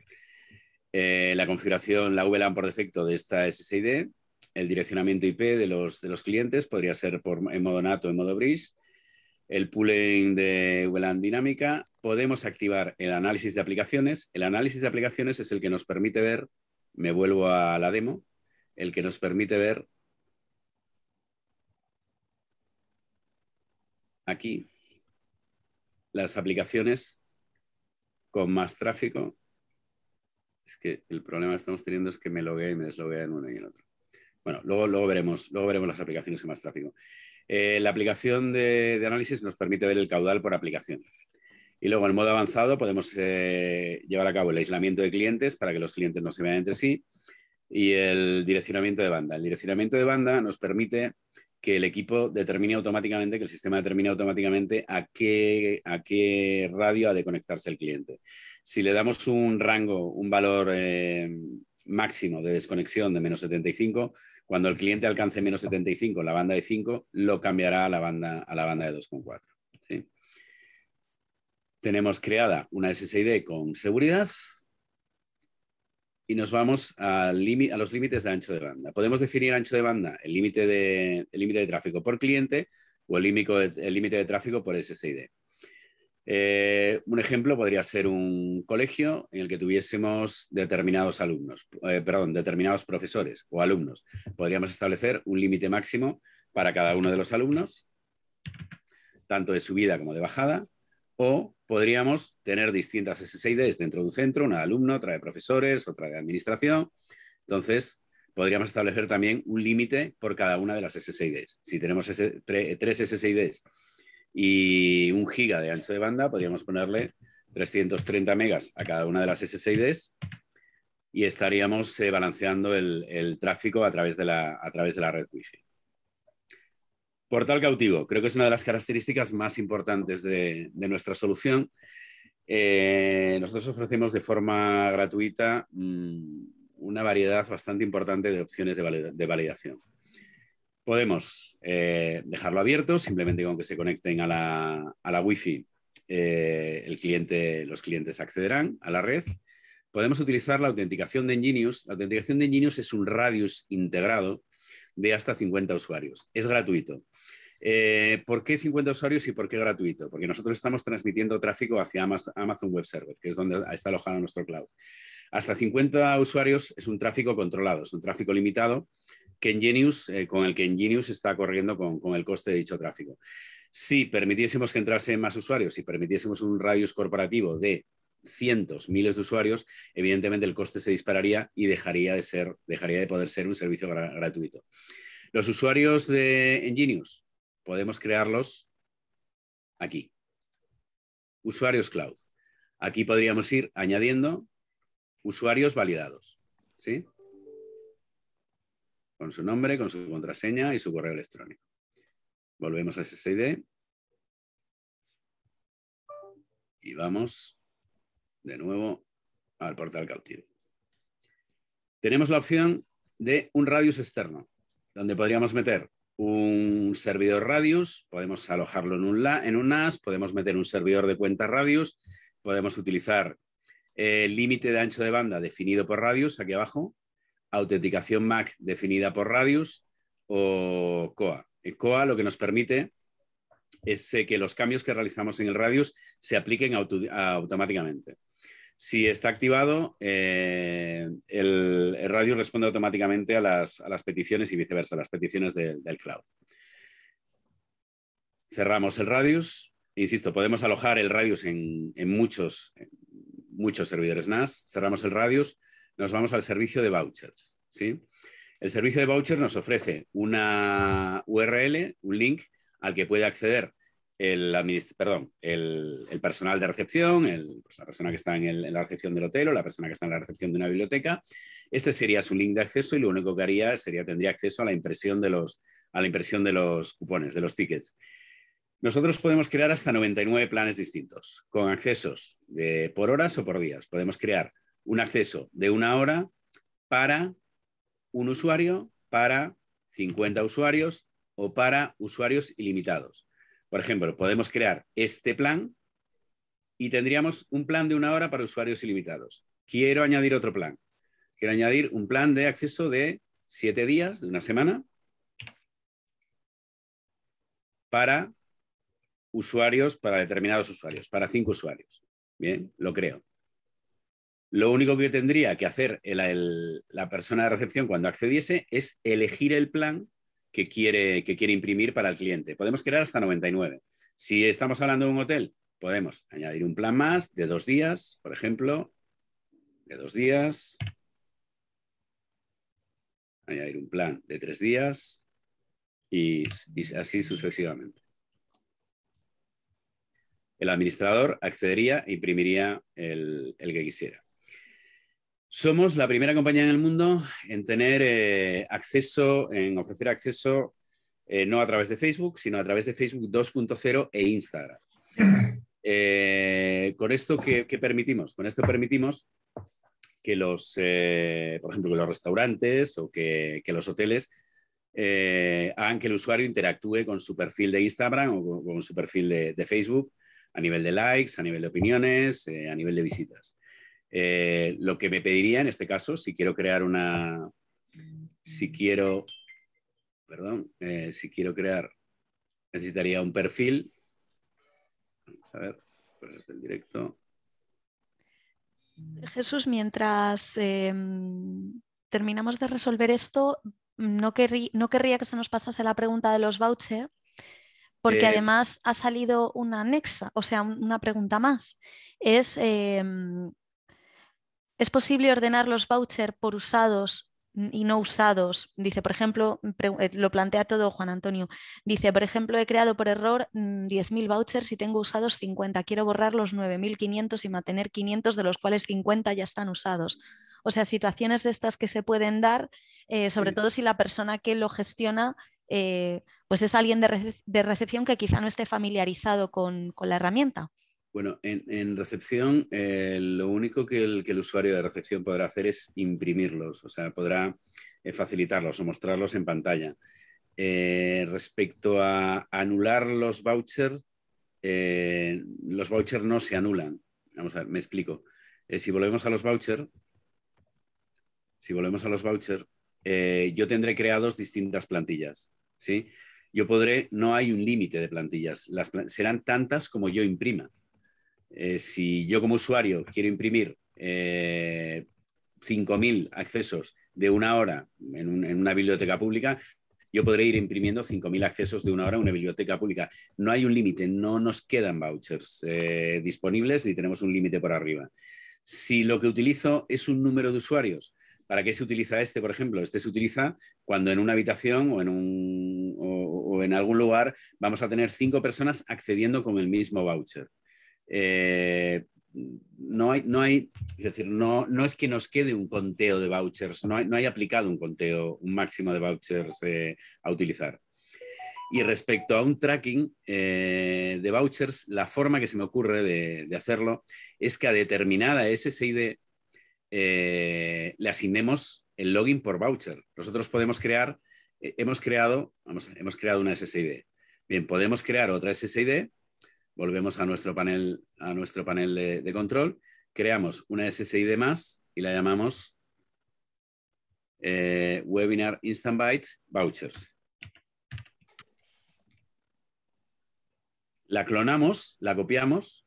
eh, la configuración, la VLAN por defecto de esta SSID, el direccionamiento IP de los, clientes, podría ser por, en modo NAT o en modo Bridge, el pooling de VLAN dinámica, podemos activar el análisis de aplicaciones. El análisis de aplicaciones es el que nos permite ver, me vuelvo a la demo, el que nos permite ver aquí las aplicaciones con más tráfico. Es que el problema que estamos teniendo es que me loguea y me desloguea en uno y en otro. Bueno, luego, luego, veremos, luego veremos las aplicaciones con más tráfico. Eh, la aplicación de, análisis nos permite ver el caudal por aplicación. Y luego en modo avanzado podemos eh, llevar a cabo el aislamiento de clientes para que los clientes no se vean entre sí y el direccionamiento de banda. El direccionamiento de banda nos permite que el equipo determine automáticamente, que el sistema determine automáticamente a qué, a qué radio ha de conectarse el cliente. Si le damos un rango, un valor eh, máximo de desconexión de menos 75, cuando el cliente alcance menos 75 la banda de 5, lo cambiará a la banda, a la banda de 2,4. Tenemos creada una SSID con seguridad, y nos vamos a, los límites de ancho de banda. Podemos definir ancho de banda, el límite de, de tráfico por cliente o el límite de tráfico por SSID. Eh, un ejemplo podría ser un colegio en el que tuviésemos determinados alumnos, eh, perdón, determinados profesores o alumnos. Podríamos establecer un límite máximo para cada uno de los alumnos, tanto de subida como de bajada, o podríamos tener distintas SSIDs dentro de un centro, una de alumno, otra de profesores, otra de administración. Entonces, podríamos establecer también un límite por cada una de las SSIDs. Si tenemos tres SSIDs y un giga de ancho de banda, podríamos ponerle 330 megas a cada una de las SSIDs y estaríamos eh, balanceando el, tráfico a través, de la, a través de la red Wi-Fi. Portal cautivo, creo que es una de las características más importantes de, nuestra solución. Eh, nosotros ofrecemos de forma gratuita mm, una variedad bastante importante de opciones de, validación. Podemos eh, dejarlo abierto, simplemente con que se conecten a la, a Wi-Fi, eh, el cliente, los clientes accederán a la red. Podemos utilizar la autenticación de Ingenius. La autenticación de Ingenius es un radius integrado de hasta 50 usuarios. Es gratuito. Eh, ¿Por qué 50 usuarios y por qué gratuito? Porque nosotros estamos transmitiendo tráfico hacia Amazon Web Server, que es donde está alojado nuestro cloud. Hasta 50 usuarios es un tráfico controlado, es un tráfico limitado que en eh, con el que Genius está corriendo con, con el coste de dicho tráfico. Si permitiésemos que entrase más usuarios, si permitiésemos un radius corporativo de cientos, miles de usuarios, evidentemente el coste se dispararía y dejaría de, ser, dejaría de poder ser un servicio gratuito. Los usuarios de Ingenius, podemos crearlos aquí. Usuarios cloud. Aquí podríamos ir añadiendo usuarios validados. ¿sí? Con su nombre, con su contraseña y su correo electrónico. Volvemos a SSID. Y vamos de nuevo al portal cautivo. Tenemos la opción de un radius externo, donde podríamos meter un servidor radius, podemos alojarlo en un, NAS, podemos meter un servidor de cuenta radius, podemos utilizar el límite de ancho de banda definido por radius, aquí abajo, autenticación MAC definida por radius o COA. El COA lo que nos permite es eh, que los cambios que realizamos en el radius se apliquen automáticamente. Si está activado, eh, el, radio responde automáticamente a las, peticiones y viceversa, las peticiones del cloud. Cerramos el radius. Insisto, podemos alojar el radius en, muchos, muchos servidores NAS. Cerramos el radius. Nos vamos al servicio de vouchers. ¿sí? El servicio de vouchers nos ofrece una URL, un link al que puede acceder el, personal de recepción, pues, la persona que está en, la recepción del hotel o la persona que está en la recepción de una biblioteca. Este sería su link de acceso y lo único que haría sería tendría acceso a la impresión de los, a la impresión de los cupones, de los tickets. Nosotros podemos crear hasta 99 planes distintos, con accesos por horas o por días. Podemos crear un acceso de una hora para un usuario, para 50 usuarios o para usuarios ilimitados. Por ejemplo, podemos crear este plan y tendríamos un plan de una hora para usuarios ilimitados. Quiero añadir otro plan. Quiero añadir un plan de acceso de siete días, de una semana, para usuarios, para determinados usuarios, para cinco usuarios. Bien, lo creo. Lo único que tendría que hacer la persona de recepción cuando accediese es elegir el plan que quiere, que quiere imprimir para el cliente. Podemos crear hasta 99. Si estamos hablando de un hotel, podemos añadir un plan más de dos días, por ejemplo, de dos días, añadir un plan de tres días y, así sucesivamente. El administrador accedería e imprimiría el que quisiera. Somos la primera compañía en el mundo en tener eh, acceso, en ofrecer acceso eh, no a través de Facebook, sino a través de Facebook 2.0 e Instagram. Eh, ¿Con esto qué, permitimos? Con esto permitimos que los, por ejemplo, que los restaurantes o que, los hoteles hagan que el usuario interactúe con su perfil de Instagram o con, su perfil de, Facebook a nivel de likes, a nivel de opiniones, a nivel de visitas. Eh, lo que me pediría en este caso, si quiero crear una, si quiero, perdón, eh, si quiero crear, necesitaría un perfil. Vamos a ver, pues es del directo. Jesús, mientras em, terminamos de resolver esto, no, no, querría que se nos pasase la pregunta de los vouchers, porque eh. además ha salido una anexa, o sea, una pregunta más. Es em, es posible ordenar los vouchers por usados y no usados. Dice, por ejemplo, eh, lo plantea todo Juan Antonio. Dice, por ejemplo, he creado por error 10.000 mm, vouchers y tengo usados 50. Quiero borrar los 9.500 y mantener 500, de los cuales 50 ya están usados. O sea, situaciones de estas que se pueden dar, eh, sobre todo si la persona que lo gestiona eh, pues es alguien de, recepción que quizá no esté familiarizado con la herramienta. Bueno, en, recepción, eh, lo único que el, usuario de recepción podrá hacer es imprimirlos, o sea, podrá eh, facilitarlos o mostrarlos en pantalla. Eh, respecto a anular los vouchers, los vouchers no se anulan. Vamos a ver, me explico. si volvemos a los vouchers, si volvemos a los vouchers, yo tendré creados distintas plantillas, ¿sí? Yo podré, no hay un límite de plantillas, serán tantas como yo imprima. Eh, si yo como usuario quiero imprimir 5.000 eh, accesos de una hora en, una biblioteca pública, yo podré ir imprimiendo 5.000 accesos de una hora en una biblioteca pública. No hay un límite, no nos quedan vouchers eh, disponibles y tenemos un límite por arriba. Si lo que utilizo es un número de usuarios, ¿Para qué se utiliza este, por ejemplo? Este se utiliza cuando en una habitación o en, o en, algún lugar vamos a tener cinco personas accediendo con el mismo voucher. Eh, no hay, no hay, es decir, no, no es que nos quede un conteo de vouchers, no hay, aplicado un conteo, un máximo de vouchers eh, a utilizar. Y respecto a un tracking eh, de vouchers, la forma que se me ocurre de, hacerlo es que a determinada SSID le asignemos el login por voucher. Nosotros podemos crear, hemos creado, vamos, hemos creado una SSID. Bien, podemos crear otra SSID volvemos a nuestro panel, a nuestro panel de, control, creamos una SSID más y la llamamos eh, Webinar Instant Vouchers. La clonamos, la copiamos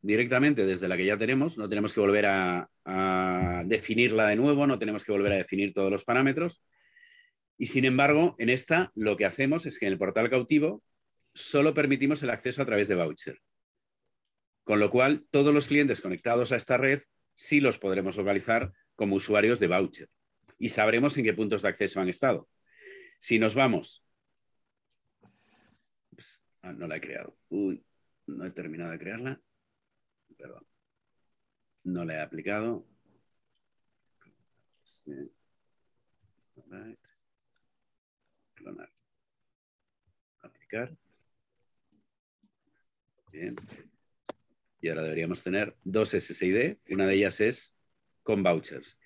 directamente desde la que ya tenemos, no tenemos que volver a definirla de nuevo, no tenemos que volver a definir todos los parámetros. Y sin embargo, en esta lo que hacemos es que en el portal cautivo solo permitimos el acceso a través de voucher. Con lo cual, todos los clientes conectados a esta red sí los podremos localizar como usuarios de voucher y sabremos en qué puntos de acceso han estado. Si nos vamos... Ah, no la he creado. Uy, no he terminado de crearla. Perdón. No la he aplicado. Este, este Clonar. Aplicar. Bien. Y ahora deberíamos tener dos SSID. Una de ellas es con vouchers.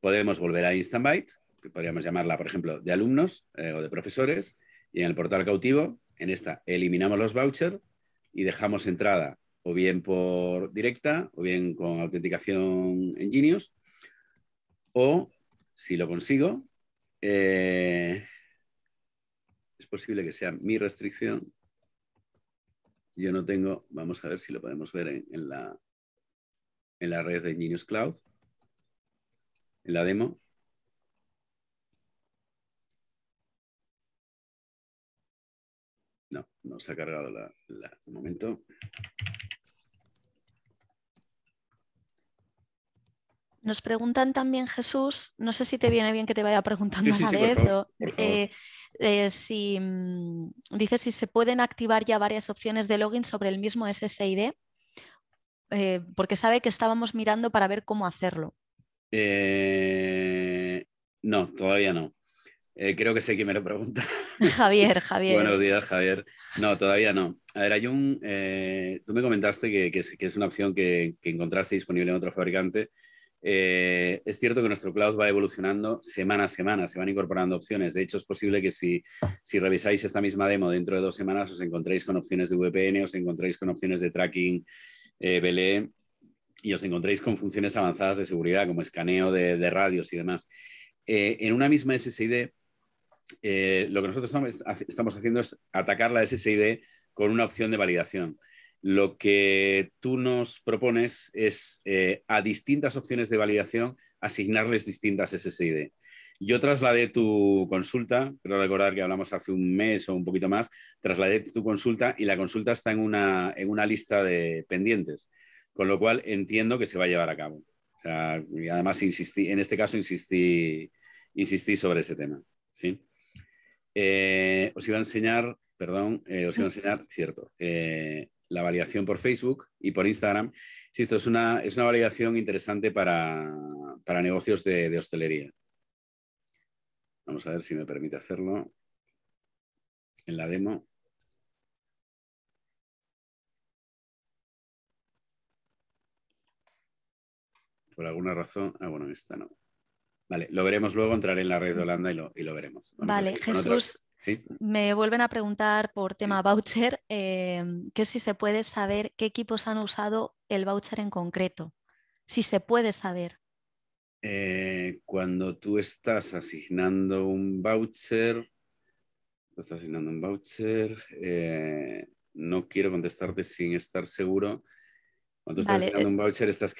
Podemos volver a Instant Byte, que podríamos llamarla, por ejemplo, de alumnos eh, o de profesores. Y en el portal cautivo, en esta, eliminamos los vouchers y dejamos entrada o bien por directa o bien con autenticación en Genius. O, si lo consigo, eh, es posible que sea mi restricción yo no tengo, vamos a ver si lo podemos ver en, la, en la red de Genius Cloud, en la demo. No, no se ha cargado la, momento. Nos preguntan también, Jesús, no sé si te viene bien que te vaya preguntando a vez. Eh, eh, si, mm, dice si se pueden activar ya varias opciones de login sobre el mismo SSID, eh, porque sabe que estábamos mirando para ver cómo hacerlo. Eh, no, todavía no. creo que sé quién me lo pregunta. Javier, Javier. Buenos días, Javier. No, todavía no. A ver, tú me comentaste que, es, una opción que encontraste disponible en otro fabricante eh, es cierto que nuestro cloud va evolucionando semana a semana, se van incorporando opciones. De hecho, es posible que si, revisáis esta misma demo dentro de dos semanas os encontréis con opciones de VPN, os encontréis con opciones de tracking BLE eh, y os encontréis con funciones avanzadas de seguridad como escaneo de, radios y demás. Eh, en una misma SSID, lo que nosotros estamos haciendo es atacar la SSID con una opción de validación lo que tú nos propones es eh, a distintas opciones de validación asignarles distintas SSID. Yo trasladé tu consulta, creo recordar que hablamos hace un mes o un poquito más, trasladé tu consulta y la consulta está en una, en una lista de pendientes, con lo cual entiendo que se va a llevar a cabo. y además insistí, en este caso insistí, sobre ese tema. ¿sí? Eh, os iba a enseñar, perdón, eh, os iba a enseñar, cierto, la validación por Facebook y por Instagram. Sí, esto es una, es una validación interesante para, negocios de, hostelería. Vamos a ver si me permite hacerlo en la demo. Por alguna razón. Ah, bueno, esta no. Vale, lo veremos luego, entraré en la red de Holanda y lo, y lo veremos. vale, Jesús. Me vuelven a preguntar por tema voucher, em, que si se puede saber qué equipos han usado el voucher en concreto, si se puede saber. Eh, cuando tú estás asignando un voucher, estás asignando un voucher, eh, no quiero contestarte sin estar seguro cuando estás creando eh un voucher, estás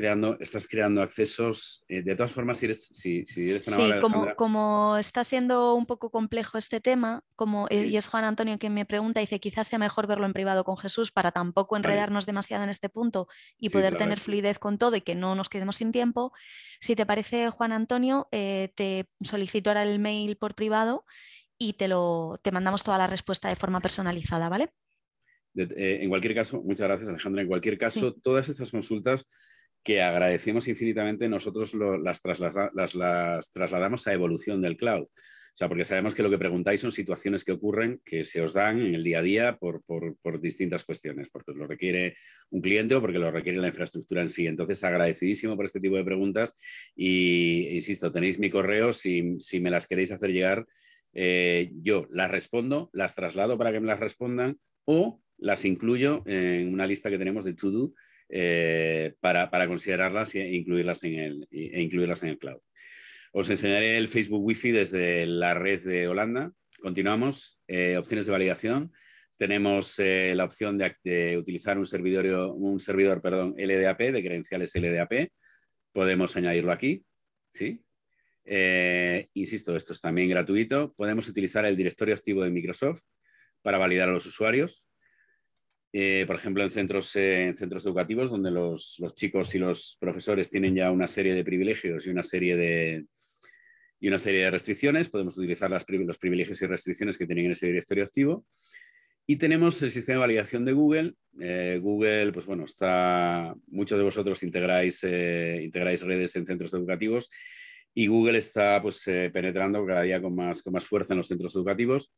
creando, accesos. Eh, de todas formas, si eres, si, tan Sí, como, está siendo un poco complejo este tema, como y es Juan Antonio quien me pregunta, dice, quizás sea mejor verlo en privado con Jesús para tampoco enredarnos demasiado en este punto y poder tener fluidez con todo y que no nos quedemos sin tiempo. Si te parece, Juan Antonio, eh, te solicito ahora el mail por privado y te, lo, te mandamos toda la respuesta de forma personalizada, ¿vale? Eh, en cualquier caso, muchas gracias Alejandra, en cualquier caso, todas estas consultas que agradecemos infinitamente, nosotros las, trasladamos a evolución del cloud. O sea, porque sabemos que lo que preguntáis son situaciones que ocurren, que se os dan en el día a día por, distintas cuestiones, porque os lo requiere un cliente o porque lo requiere la infraestructura en sí. Entonces, agradecidísimo por este tipo de preguntas y, insisto, tenéis mi correo si, me las queréis hacer llegar. Eh, yo las respondo, las traslado para que me las respondan o las incluyo en una lista que tenemos de to-do eh, para, considerarlas e incluirlas, en el, e incluirlas en el cloud. Os enseñaré el Facebook Wi-Fi desde la red de Holanda. Continuamos. Eh, opciones de validación. Tenemos eh, la opción de, utilizar un, servidor, un servidor perdón, LDAP, de credenciales LDAP. Podemos añadirlo aquí. ¿sí? insisto, esto es también gratuito. Podemos utilizar el directorio activo de Microsoft para validar a los usuarios. Eh, por ejemplo, en centros, eh, educativos, donde los, chicos y los profesores tienen ya una serie de privilegios y una serie de, y una serie de restricciones. Podemos utilizar los privilegios y restricciones que tienen en ese directorio activo. Y tenemos el sistema de validación de Google. Eh, Google, pues bueno, está. Muchos de vosotros integráis redes en centros educativos y Google está pues, eh, penetrando cada día con más, con más fuerza en los centros educativos.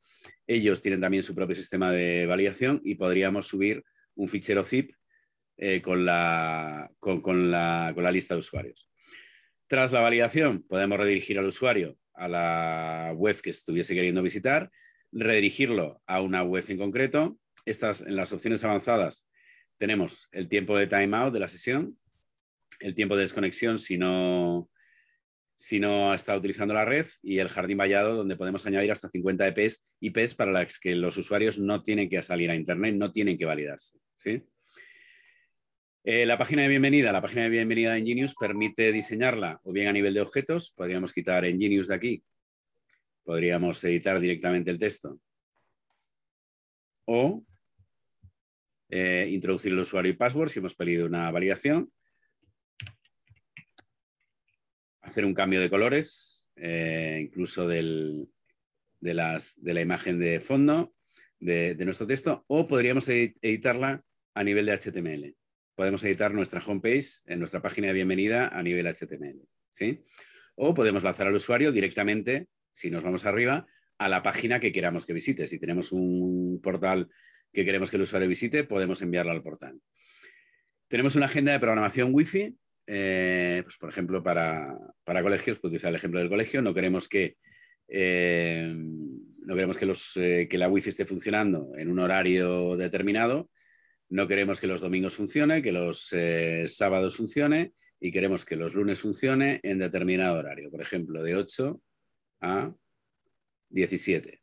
Ellos tienen también su propio sistema de validación y podríamos subir un fichero zip eh, con, la, la, lista de usuarios. Tras la validación, podemos redirigir al usuario a la web que estuviese queriendo visitar, redirigirlo a una web en concreto. Estas, en las opciones avanzadas tenemos el tiempo de timeout de la sesión, el tiempo de desconexión si no, si no, está utilizando la red y el jardín vallado, donde podemos añadir hasta 50 y IPs para las que los usuarios no tienen que salir a Internet, no tienen que validarse. Eh, la página de bienvenida, la página de bienvenida de permite diseñarla o bien a nivel de objetos, podríamos quitar Genius de aquí, podríamos editar directamente el texto, o eh, introducir el usuario y password si hemos pedido una validación, hacer un cambio de colores, eh, incluso de, las, de, la imagen de fondo de, nuestro texto, o podríamos editarla a nivel de HTML. Podemos editar nuestra homepage en nuestra página de bienvenida a nivel HTML. ¿sí? O podemos lanzar al usuario directamente, si nos vamos arriba, a la página que queramos que visite. Si tenemos un portal que queremos que el usuario visite, podemos enviarlo al portal. Tenemos una agenda de programación Wi-Fi eh, pues, por ejemplo, para, colegios, puedo utilizar el ejemplo del colegio, no queremos que, eh, no queremos que, los, eh, que la wifi esté funcionando en un horario determinado, no queremos que los domingos funcione, que los eh, sábados funcione y queremos que los lunes funcione en determinado horario, por ejemplo, de 8 a 17.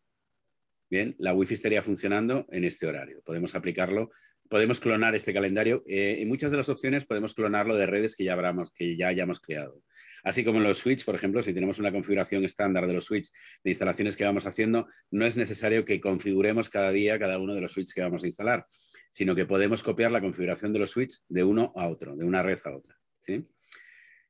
Bien, la wifi estaría funcionando en este horario. Podemos aplicarlo podemos clonar este calendario. en eh, muchas de las opciones podemos clonarlo de redes que ya, que ya hayamos creado. Así como en los switches, por ejemplo, si tenemos una configuración estándar de los switches de instalaciones que vamos haciendo, no es necesario que configuremos cada día cada uno de los switches que vamos a instalar, sino que podemos copiar la configuración de los switches de uno a otro, de una red a otra.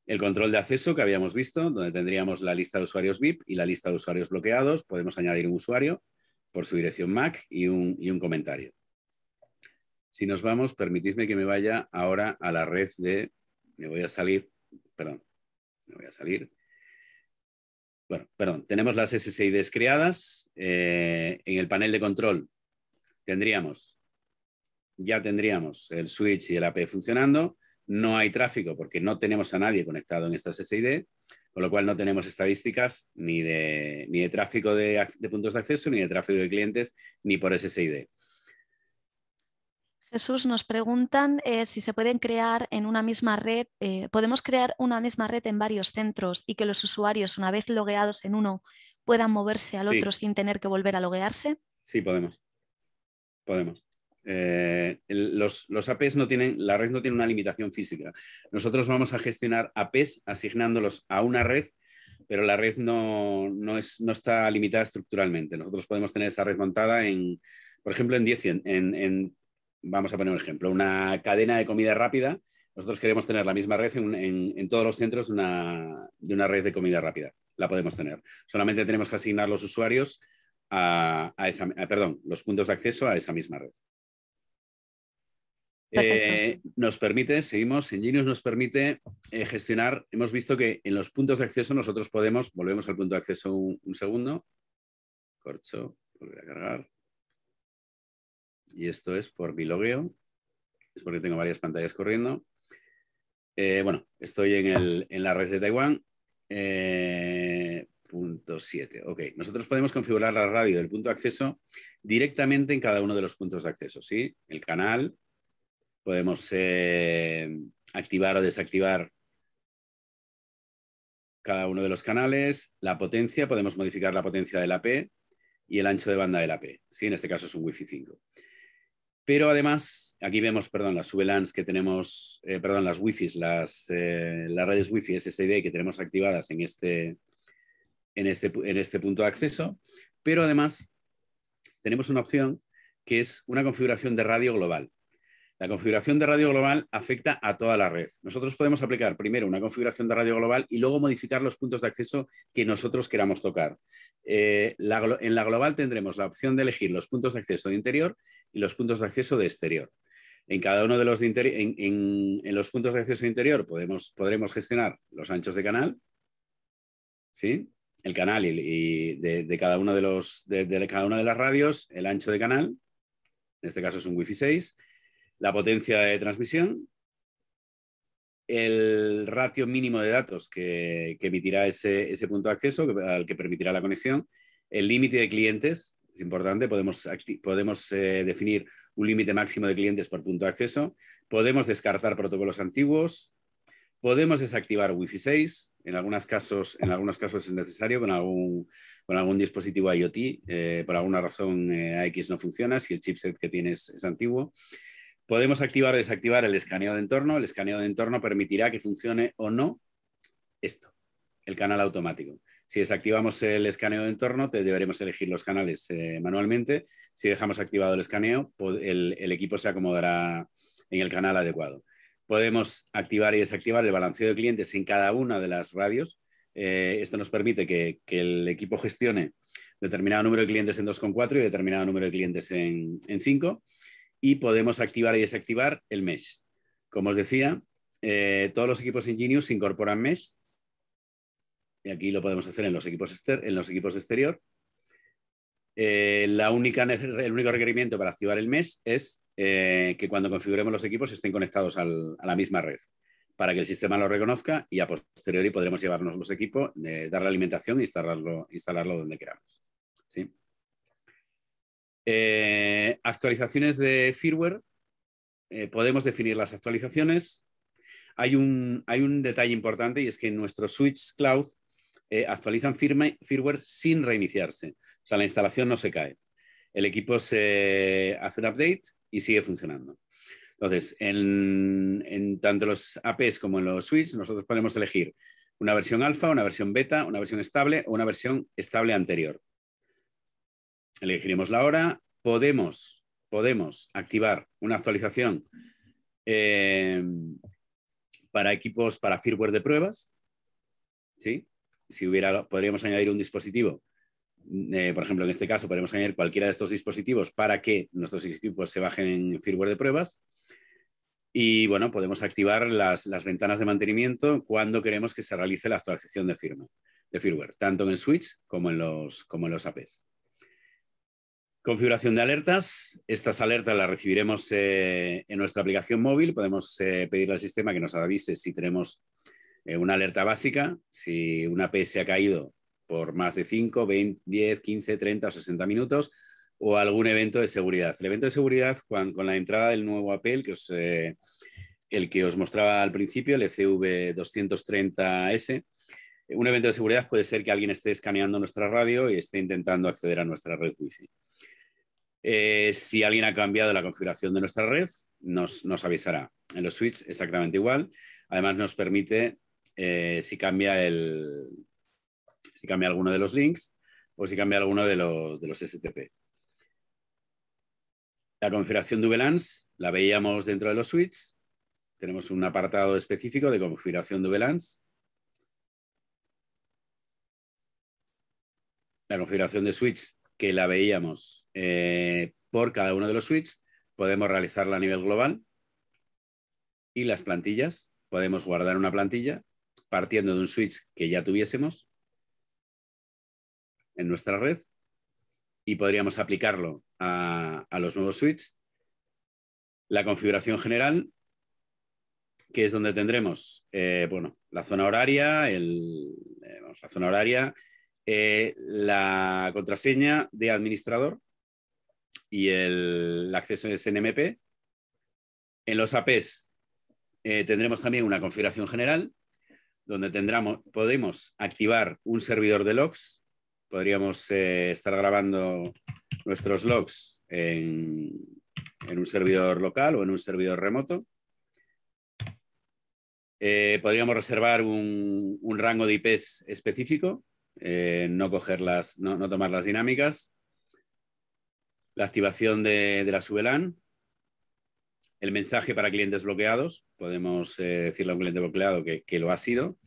El control de acceso que habíamos visto, donde tendríamos la lista de usuarios VIP y la lista de usuarios bloqueados. Podemos añadir un usuario por su dirección MAC y un comentario. Si nos vamos, permitidme que me vaya ahora a la red de... Me voy a salir, perdón, me voy a salir. Bueno, perdón, tenemos las SSIDs creadas. Eh, en el panel de control tendríamos, ya tendríamos el switch y el AP funcionando. No hay tráfico porque no tenemos a nadie conectado en esta SSID, con lo cual no tenemos estadísticas ni de, ni de tráfico de, de puntos de acceso, ni de tráfico de clientes, ni por SSID. Jesús, nos preguntan eh, si se pueden crear en una misma red, eh, podemos crear una misma red en varios centros y que los usuarios, una vez logueados en uno, puedan moverse al otro sin tener que volver a loguearse. Sí, podemos. Podemos. Eh, los, APs no tienen, la red no tiene una limitación física. Nosotros vamos a gestionar APs asignándolos a una red, pero la red no, es, no está limitada estructuralmente. Nosotros podemos tener esa red montada en, por ejemplo, en 10, en vamos a poner un ejemplo, una cadena de comida rápida. Nosotros queremos tener la misma red en, todos los centros de una, red de comida rápida. La podemos tener. Solamente tenemos que asignar los usuarios a, esa, perdón, los puntos de acceso a esa misma red. Eh, nos permite, seguimos, Genius nos permite eh, gestionar, hemos visto que en los puntos de acceso nosotros podemos, volvemos al punto de acceso un, segundo, corcho, volver a cargar, y esto es por mi logueo. Es porque tengo varias pantallas corriendo. Eh, bueno, estoy en, la red de Taiwán. Eh, punto 7. Ok, nosotros podemos configurar la radio del punto de acceso directamente en cada uno de los puntos de acceso, ¿sí? El canal, podemos eh, activar o desactivar cada uno de los canales, la potencia, podemos modificar la potencia del AP y el ancho de banda del AP, ¿sí? En este caso es un Wi-Fi 5. Pero además, aquí vemos, perdón, las VLANs que tenemos, eh, perdón, las Wi-Fi, las, eh, las redes Wi-Fi SSID que tenemos activadas en este, en, este, en este punto de acceso. Pero además, tenemos una opción que es una configuración de radio global. La configuración de radio global afecta a toda la red. Nosotros podemos aplicar primero una configuración de radio global y luego modificar los puntos de acceso que nosotros queramos tocar. Eh, en la global tendremos la opción de elegir los puntos de acceso de interior y los puntos de acceso de exterior. En cada uno de los en, los puntos de acceso interior podemos, podremos gestionar los anchos de canal, ¿sí? el canal y, de, cada uno de los, de cada una de las radios, el ancho de canal, en este caso es un Wi-Fi 6, la potencia de transmisión, el ratio mínimo de datos que, emitirá ese, punto de acceso al que permitirá la conexión, el límite de clientes, es importante, podemos, podemos eh, definir un límite máximo de clientes por punto de acceso, podemos descartar protocolos antiguos, podemos desactivar Wi-Fi 6, en, algunos casos, en algunos casos es necesario, con algún, con algún dispositivo IoT, eh, por alguna razón eh, AX no funciona si el chipset que tienes es antiguo. Podemos activar o desactivar el escaneo de entorno. El escaneo de entorno permitirá que funcione o no esto, el canal automático. Si desactivamos el escaneo de entorno, deberemos elegir los canales eh, manualmente. Si dejamos activado el escaneo, el, equipo se acomodará en el canal adecuado. Podemos activar y desactivar el balanceo de clientes en cada una de las radios. Eh, esto nos permite que, el equipo gestione determinado número de clientes en 2,4 y determinado número de clientes en, en 5 y podemos activar y desactivar el mesh. Como os decía, eh, todos los equipos Ingenious incorporan mesh. Y aquí lo podemos hacer en los equipos, en los equipos exterior. Eh, la única, el único requerimiento para activar el mesh es eh, que cuando configuremos los equipos estén conectados a la misma red para que el sistema lo reconozca y a posteriori podremos llevarnos los equipos, dar la alimentación e instalarlo, instalarlo donde queramos. Eh, actualizaciones de firmware. Eh, podemos definir las actualizaciones. Hay un, hay un detalle importante y es que en nuestro Switch Cloud eh, actualizan firmware sin reiniciarse. O sea, la instalación no se cae. El equipo se hace un update y sigue funcionando. Entonces, en, en tanto los APs como en los Switch, nosotros podemos elegir una versión alfa, una versión beta, una versión estable o una versión estable anterior elegiremos la hora, podemos, activar una actualización eh, para equipos, para firmware de pruebas, ¿sí? Si hubiera, podríamos añadir un dispositivo, eh, por ejemplo, en este caso, podríamos añadir cualquiera de estos dispositivos para que nuestros equipos se bajen en firmware de pruebas. Y bueno, podemos activar las, ventanas de mantenimiento cuando queremos que se realice la actualización de, de firmware, tanto en el switch como en los, como en los APs. Configuración de alertas. Estas alertas las recibiremos eh, en nuestra aplicación móvil. Podemos eh, pedirle al sistema que nos avise si tenemos eh, una alerta básica, si una se ha caído por más de 5, 10, 15, 30 o 60 minutos o algún evento de seguridad. El evento de seguridad con, la entrada del nuevo Apple, que os, el que os mostraba al principio, el ECV 230S, un evento de seguridad puede ser que alguien esté escaneando nuestra radio y esté intentando acceder a nuestra red wifi. Eh, si alguien ha cambiado la configuración de nuestra red, nos, avisará. En los switches exactamente igual. Además, nos permite, eh, si, cambia el, si cambia alguno de los links o si cambia alguno de los, de los STP. La configuración de VLANs la veíamos dentro de los switches. Tenemos un apartado específico de configuración de VLANs. La configuración de switch que la veíamos eh, por cada uno de los switches, podemos realizarla a nivel global y las plantillas, podemos guardar una plantilla partiendo de un switch que ya tuviésemos en nuestra red y podríamos aplicarlo a, los nuevos switches. La configuración general, que es donde tendremos eh, bueno, la zona horaria, el, eh, la zona horaria, eh, la contraseña de administrador y el, acceso de SNMP En los APs eh, tendremos también una configuración general donde tendremos, podemos activar un servidor de logs. Podríamos eh, estar grabando nuestros logs en, un servidor local o en un servidor remoto. podríamos reservar un, un rango de IPs específico eh, no, no, tomar las dinámicas, la activación de, la VLAN, el mensaje para clientes bloqueados, podemos eh, decirle a un cliente bloqueado que, lo ha sido.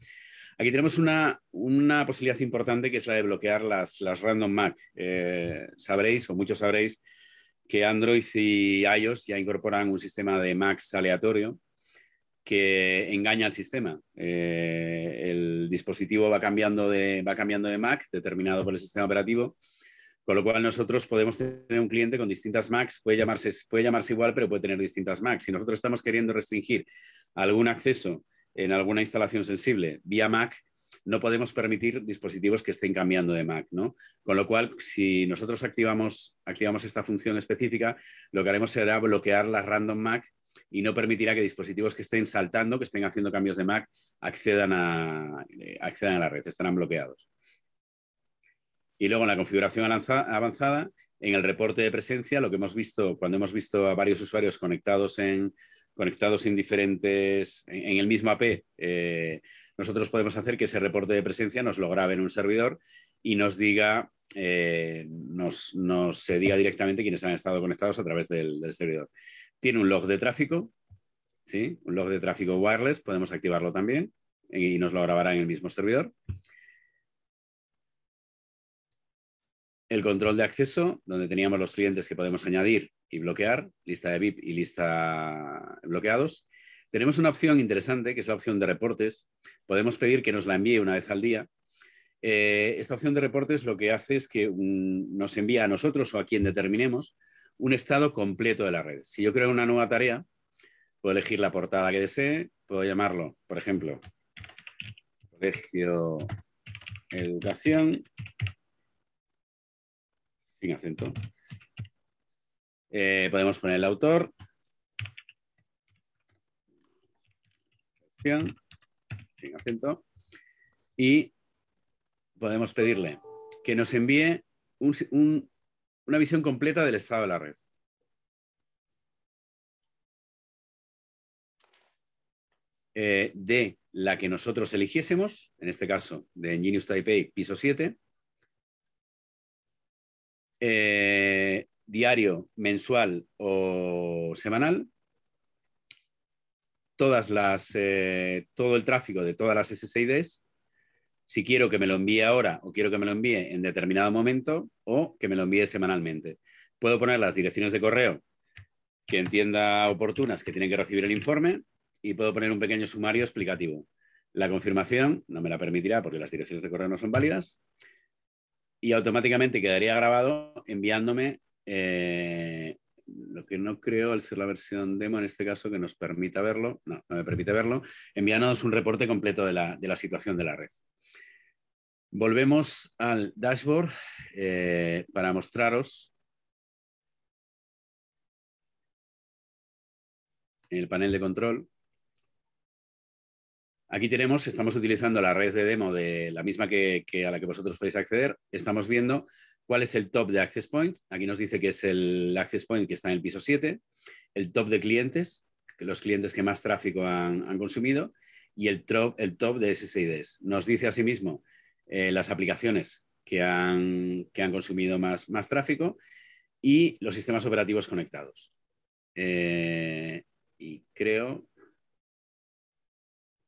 Aquí tenemos una, posibilidad importante que es la de bloquear las, random Mac. Eh, sabréis, o muchos sabréis, que Android y iOS ya incorporan un sistema de Macs aleatorio que engaña al sistema. Eh, el dispositivo va cambiando, de, va cambiando de Mac, determinado por el sistema operativo, con lo cual nosotros podemos tener un cliente con distintas Macs, puede llamarse, puede llamarse igual, pero puede tener distintas Macs. Si nosotros estamos queriendo restringir algún acceso en alguna instalación sensible vía Mac, no podemos permitir dispositivos que estén cambiando de Mac, ¿no? Con lo cual, si nosotros activamos, activamos esta función específica, lo que haremos será bloquear la random Mac y no permitirá que dispositivos que estén saltando, que estén haciendo cambios de Mac, accedan a, eh, accedan a la red, estarán bloqueados. Y luego en la configuración avanzada, en el reporte de presencia, lo que hemos visto cuando hemos visto a varios usuarios conectados en, conectados diferentes, en, el mismo AP, eh, nosotros podemos hacer que ese reporte de presencia nos lo grabe en un servidor y nos diga, eh, nos, se diga directamente quiénes han estado conectados a través del servidor. Tiene un log de tráfico, ¿sí? un log de tráfico wireless, podemos activarlo también y nos lo grabará en el mismo servidor. El control de acceso, donde teníamos los clientes que podemos añadir y bloquear, lista de VIP y lista bloqueados. Tenemos una opción interesante, que es la opción de reportes. Podemos pedir que nos la envíe una vez al día. Eh, esta opción de reportes lo que hace es que mm, nos envía a nosotros o a quien determinemos un estado completo de la red. Si yo creo una nueva tarea, puedo elegir la portada que desee, puedo llamarlo, por ejemplo, colegio educación sin acento. Eh, podemos poner el autor. Sin acento. Y podemos pedirle que nos envíe un, una visión completa del estado de la red. Eh, de la que nosotros eligiésemos, en este caso de Genius Taipei, piso 7, eh, diario, mensual o semanal, todas las, eh, todo el tráfico de todas las SSIDs si quiero que me lo envíe ahora o quiero que me lo envíe en determinado momento o que me lo envíe semanalmente. Puedo poner las direcciones de correo que entienda oportunas que tienen que recibir el informe y puedo poner un pequeño sumario explicativo. La confirmación no me la permitirá porque las direcciones de correo no son válidas y automáticamente quedaría grabado enviándome eh, lo que no creo, al ser la versión demo en este caso, que nos permita verlo, no, no me permite verlo, envíanos un reporte completo de la, situación de la red. Volvemos al dashboard eh, para mostraros el panel de control. Aquí tenemos, estamos utilizando la red de demo de la misma que a la que vosotros podéis acceder. Estamos viendo ¿Cuál es el top de Access Point? Aquí nos dice que es el Access Point que está en el piso 7, el top de clientes, los clientes que más tráfico han, consumido, y el top, el top de SSIDs. Nos dice asimismo eh, las aplicaciones que han, que han consumido más, más, tráfico y los sistemas operativos conectados. Eh, y creo,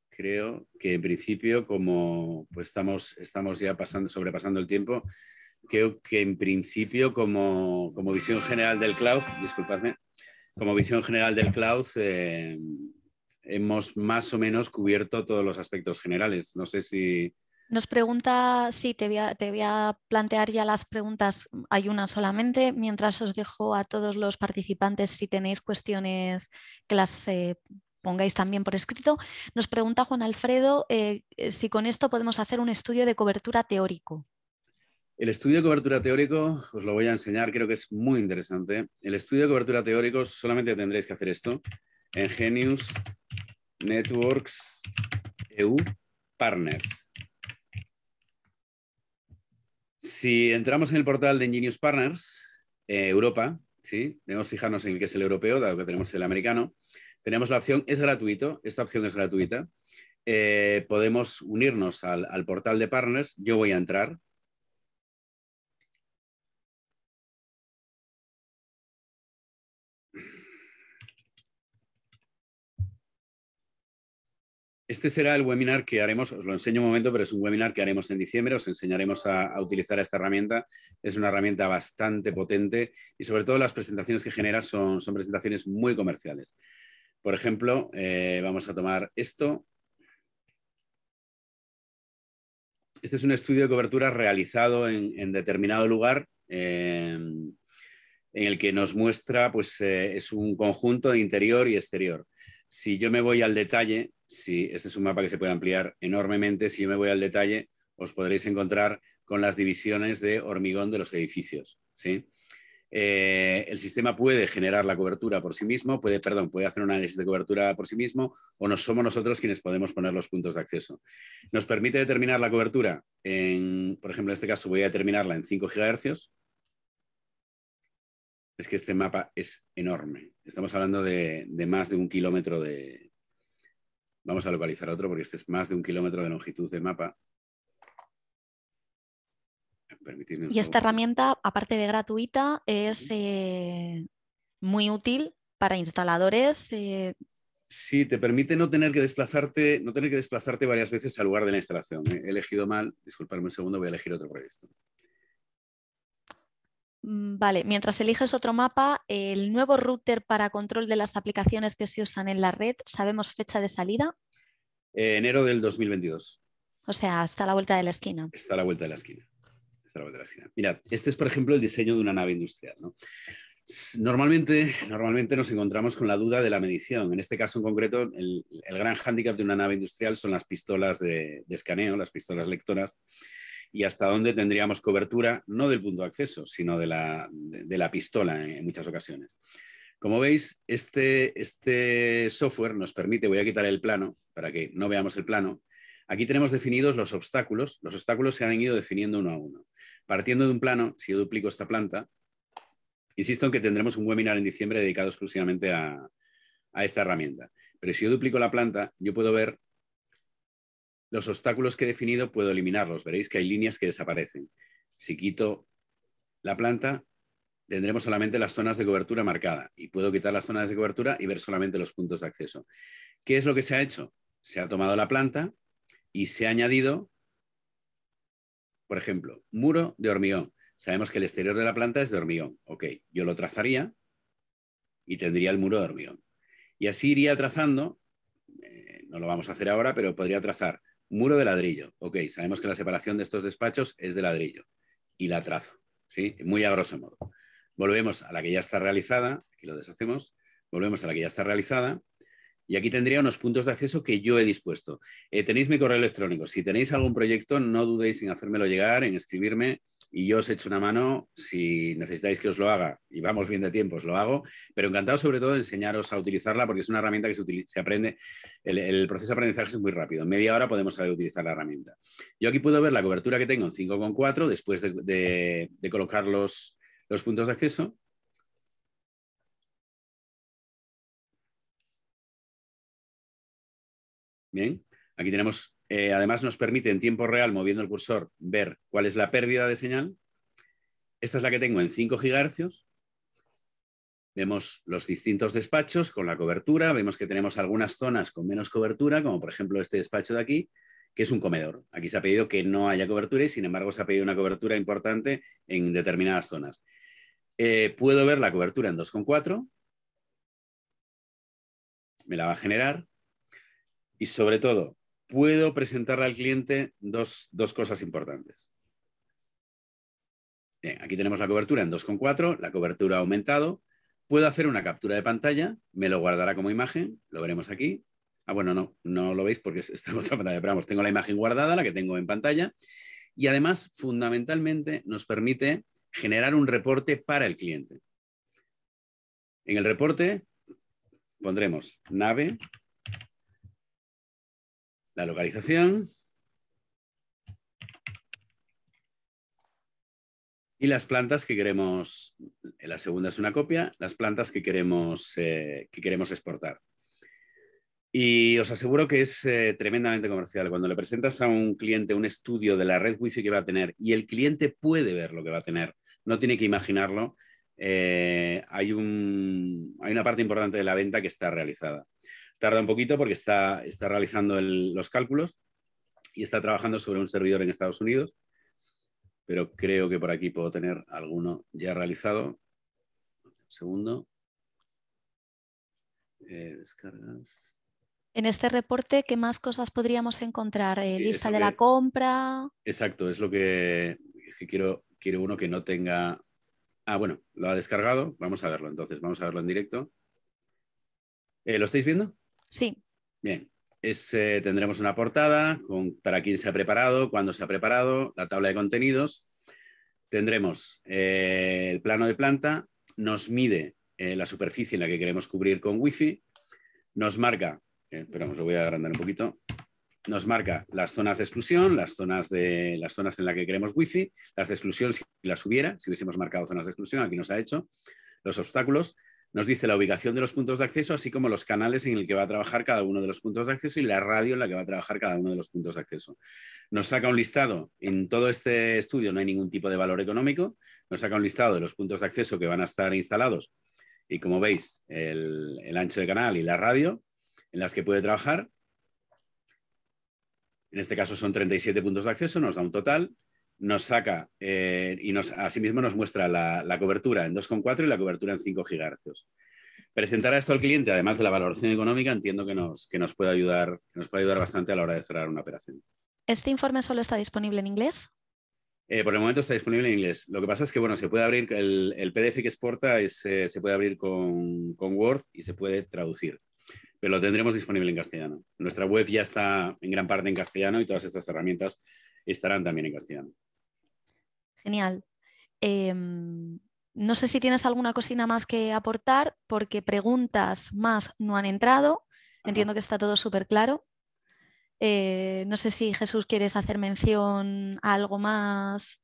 creo que en principio, como pues, estamos, estamos ya pasando, sobrepasando el tiempo, creo que en principio, como, visión general del cloud, disculpadme, como visión general del cloud, eh, hemos más o menos cubierto todos los aspectos generales. No sé si... Nos pregunta, sí, te voy, a, plantear ya las preguntas, hay una solamente, mientras os dejo a todos los participantes si tenéis cuestiones que las eh, pongáis también por escrito. Nos pregunta Juan Alfredo eh, si con esto podemos hacer un estudio de cobertura teórico. El estudio de cobertura teórico, os lo voy a enseñar, creo que es muy interesante. El estudio de cobertura teórico solamente tendréis que hacer esto. En Genius Networks EU Partners. Si entramos en el portal de Ingenious Partners, eh, Europa, ¿sí? debemos fijarnos en el que es el europeo, dado que tenemos el americano. Tenemos la opción, es gratuito, esta opción es gratuita. Eh, podemos unirnos al portal de partners. Yo voy a entrar, Este será el webinar que haremos, os lo enseño un momento, pero es un webinar que haremos en diciembre, os enseñaremos a, utilizar esta herramienta. Es una herramienta bastante potente y sobre todo las presentaciones que genera son, son presentaciones muy comerciales. Por ejemplo, eh, vamos a tomar esto. Este es un estudio de cobertura realizado en, determinado lugar. Em, en el que nos muestra, pues eh, es un conjunto de interior y exterior. Si yo me voy al detalle, Sí, este es un mapa que se puede ampliar enormemente, si yo me voy al detalle, os podréis encontrar con las divisiones de hormigón de los edificios. ¿sí? Eh, el sistema puede generar la cobertura por sí mismo, puede, perdón, puede hacer un análisis de cobertura por sí mismo o no somos nosotros quienes podemos poner los puntos de acceso. Nos permite determinar la cobertura en, por ejemplo, en este caso voy a determinarla en 5 GHz. Es que este mapa es enorme. Estamos hablando de más de un kilómetro de, Vamos a localizar otro porque este es más de un kilómetro de longitud de mapa. y esta herramienta, aparte de gratuita, es eh, muy útil para instaladores. Eh, sí, te permite no tener que desplazarte, no tener que desplazarte varias veces al lugar de la instalación. ¿eh? He elegido mal, disculparme un segundo, voy a elegir otro proyecto. Mm, vale, mientras eliges otro mapa, el nuevo router para control de las aplicaciones que se usan en la red, ¿sabemos fecha de salida? Eh, enero del 2022. O sea, está a la vuelta de la esquina. Está a la vuelta de la esquina. Está la vuelta de la esquina. Mira, este es, por ejemplo, el diseño de una nave industrial. Normalmente, normalmente nos encontramos con la duda de la medición. En este caso en concreto, el, gran hándicap de una nave industrial son las pistolas de escaneo, las pistolas lectoras y hasta dónde tendríamos cobertura, no del punto de acceso, sino de la, pistola en muchas ocasiones. Como veis, este, este software nos permite, voy a quitar el plano para que no veamos el plano, Aquí tenemos definidos los obstáculos. Los obstáculos se han ido definiendo uno a uno. Partiendo de un plano, si yo duplico esta planta, insisto en que tendremos un webinar en diciembre dedicado exclusivamente a, a, esta herramienta. Pero si yo duplico la planta, yo puedo ver los obstáculos que he definido puedo eliminarlos. Veréis que hay líneas que desaparecen. Si quito la planta, tendremos solamente las zonas de cobertura marcada y puedo quitar las zonas de cobertura y ver solamente los puntos de acceso. ¿Qué es lo que se ha hecho? Se ha tomado la planta y se ha añadido, por ejemplo, muro de hormigón. Sabemos que el exterior de la planta es de hormigón. Ok, yo lo trazaría y tendría el muro de hormigón. Y así iría trazando, eh, no lo vamos a hacer ahora, pero podría trazar muro de ladrillo. Ok, sabemos que la separación de estos despachos es de ladrillo y la trazo, ¿sí? Muy a grosso modo. Volvemos a la que ya está realizada, aquí lo deshacemos, volvemos a la que ya está realizada y aquí tendría unos puntos de acceso que yo he dispuesto. Eh, tenéis mi correo electrónico. Si tenéis algún proyecto, no dudéis en hacérmelo llegar, en escribirme y yo os echo una mano si necesitáis que os lo haga. Y vamos bien de tiempo, os lo hago. Pero encantado sobre todo de enseñaros a utilizarla porque es una herramienta que se, aprende. El, proceso de aprendizaje es muy rápido. En media hora podemos saber utilizar la herramienta. Yo aquí puedo ver la cobertura que tengo en 5,4 después de, colocar los puntos de acceso Bien, aquí tenemos, eh, además nos permite en tiempo real, moviendo el cursor, ver cuál es la pérdida de señal. Esta es la que tengo en 5 GHz. Vemos los distintos despachos con la cobertura. Vemos que tenemos algunas zonas con menos cobertura, como por ejemplo este despacho de aquí, que es un comedor. Aquí se ha pedido que no haya cobertura y sin embargo se ha pedido una cobertura importante en determinadas zonas. Eh, puedo ver la cobertura en 2,4. Me la va a generar. Y sobre todo, puedo presentarle al cliente dos, cosas importantes. aquí tenemos la cobertura en 2,4, la cobertura ha aumentado. Puedo hacer una captura de pantalla, me lo guardará como imagen, lo veremos aquí. Ah, bueno, no, no lo veis porque está en otra pantalla, pero vamos, tengo la imagen guardada, la que tengo en pantalla. Y además, fundamentalmente, nos permite generar un reporte para el cliente. En el reporte pondremos nave, la localización y las plantas que queremos, eh, la segunda es una copia, las plantas que queremos, eh, que queremos exportar. Y os aseguro que es eh, tremendamente comercial. Cuando le presentas a un cliente un estudio de la red wifi que va a tener y el cliente puede ver lo que va a tener, no tiene que imaginarlo, hay, un, hay una parte importante de la venta que está realizada. Tarda un poquito porque está, está realizando los cálculos y está trabajando sobre un servidor en Estados Unidos, pero creo que por aquí puedo tener alguno ya realizado. Un segundo. Eh, descargas. En este reporte, ¿qué más cosas podríamos encontrar? Eh, ¿Lista de la compra? Exacto, es lo que, quiero, quiero uno que no tenga... Ah, bueno, lo ha descargado. Vamos a verlo entonces, vamos a verlo en directo. Eh, ¿Lo estáis viendo? Sí. Bien. tendremos una portada con, para quién se ha preparado, cuándo se ha preparado, la tabla de contenidos. Tendremos eh, el plano de planta, nos mide eh, la superficie en la que queremos cubrir con wifi, nos marca, eh, esperamos, lo voy a agrandar un poquito, nos marca las zonas de exclusión, las zonas, de, las zonas en las que queremos wifi, las de exclusión si las hubiera, si hubiésemos marcado zonas de exclusión, aquí nos ha hecho, los obstáculos, nos dice la ubicación de los puntos de acceso, así como los canales en el que va a trabajar cada uno de los puntos de acceso y la radio en la que va a trabajar cada uno de los puntos de acceso. Nos saca un listado, en todo este estudio no hay ningún tipo de valor económico, nos saca un listado de los puntos de acceso que van a estar instalados y como veis, el, el ancho de canal y la radio en las que puede trabajar. En este caso son 37 puntos de acceso, nos da un total nos saca eh, y asimismo nos muestra la, cobertura en 2,4 y la cobertura en 5 GHz. Presentar a esto al cliente, además de la valoración económica, entiendo que nos, puede, ayudar, ayudar bastante a la hora de cerrar una operación. ¿Este informe solo está disponible en inglés? Eh, por el momento está disponible en inglés. Lo que pasa es que bueno, se puede abrir el, PDF que exporta, eh, se puede abrir con Word y se puede traducir pero lo tendremos disponible en castellano. Nuestra web ya está en gran parte en castellano y todas estas herramientas estarán también en castellano. Genial. Em, no sé si tienes alguna cocina más que aportar, porque preguntas más no han entrado. Entiendo que está todo súper claro. Eh, no sé si Jesús quieres hacer mención a algo más.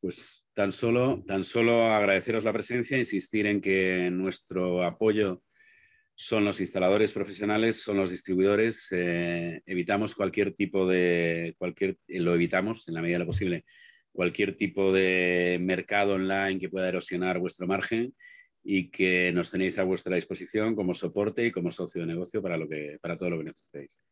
Pues tan solo, tan solo agradeceros la presencia, insistir en que nuestro apoyo son los instaladores profesionales, son los distribuidores. Eh, evitamos cualquier tipo de, cualquier, lo evitamos en la medida de lo posible, cualquier tipo de mercado online que pueda erosionar vuestro margen y que nos tenéis a vuestra disposición como soporte y como socio de negocio para, lo que, para todo lo que necesitéis.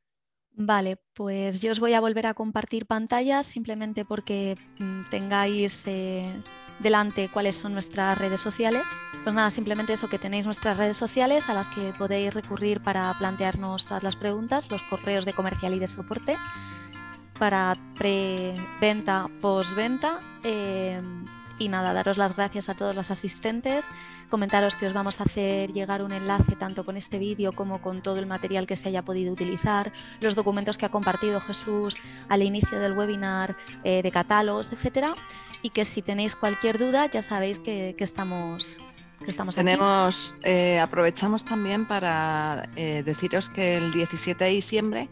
Vale, pues yo os voy a volver a compartir pantallas... simplemente porque mm, tengáis eh, delante cuáles son nuestras redes sociales. Pues nada, simplemente eso que tenéis nuestras redes sociales a las que podéis recurrir para plantearnos todas las preguntas, los correos de comercial y de soporte para preventa, posventa Eh, y nada, daros las gracias a todos los asistentes, comentaros que os vamos a hacer llegar un enlace tanto con este vídeo como con todo el material que se haya podido utilizar, los documentos que ha compartido Jesús al inicio del webinar eh, de catálogos, etcétera, y que si tenéis cualquier duda ya sabéis que, estamos estamos Tenemos, eh, aprovechamos también para eh, deciros que el 17 de diciembre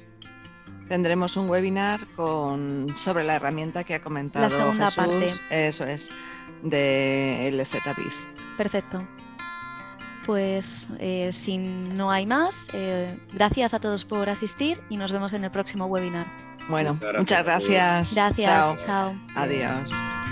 tendremos un webinar con, sobre la herramienta que ha comentado la segunda parte. Eso es, de LZBIS. Perfecto. Pues eh, si no hay más, eh, gracias a todos por asistir y nos vemos en el próximo webinar. Bueno, muchas gracias. gracias. Chao. Adiós.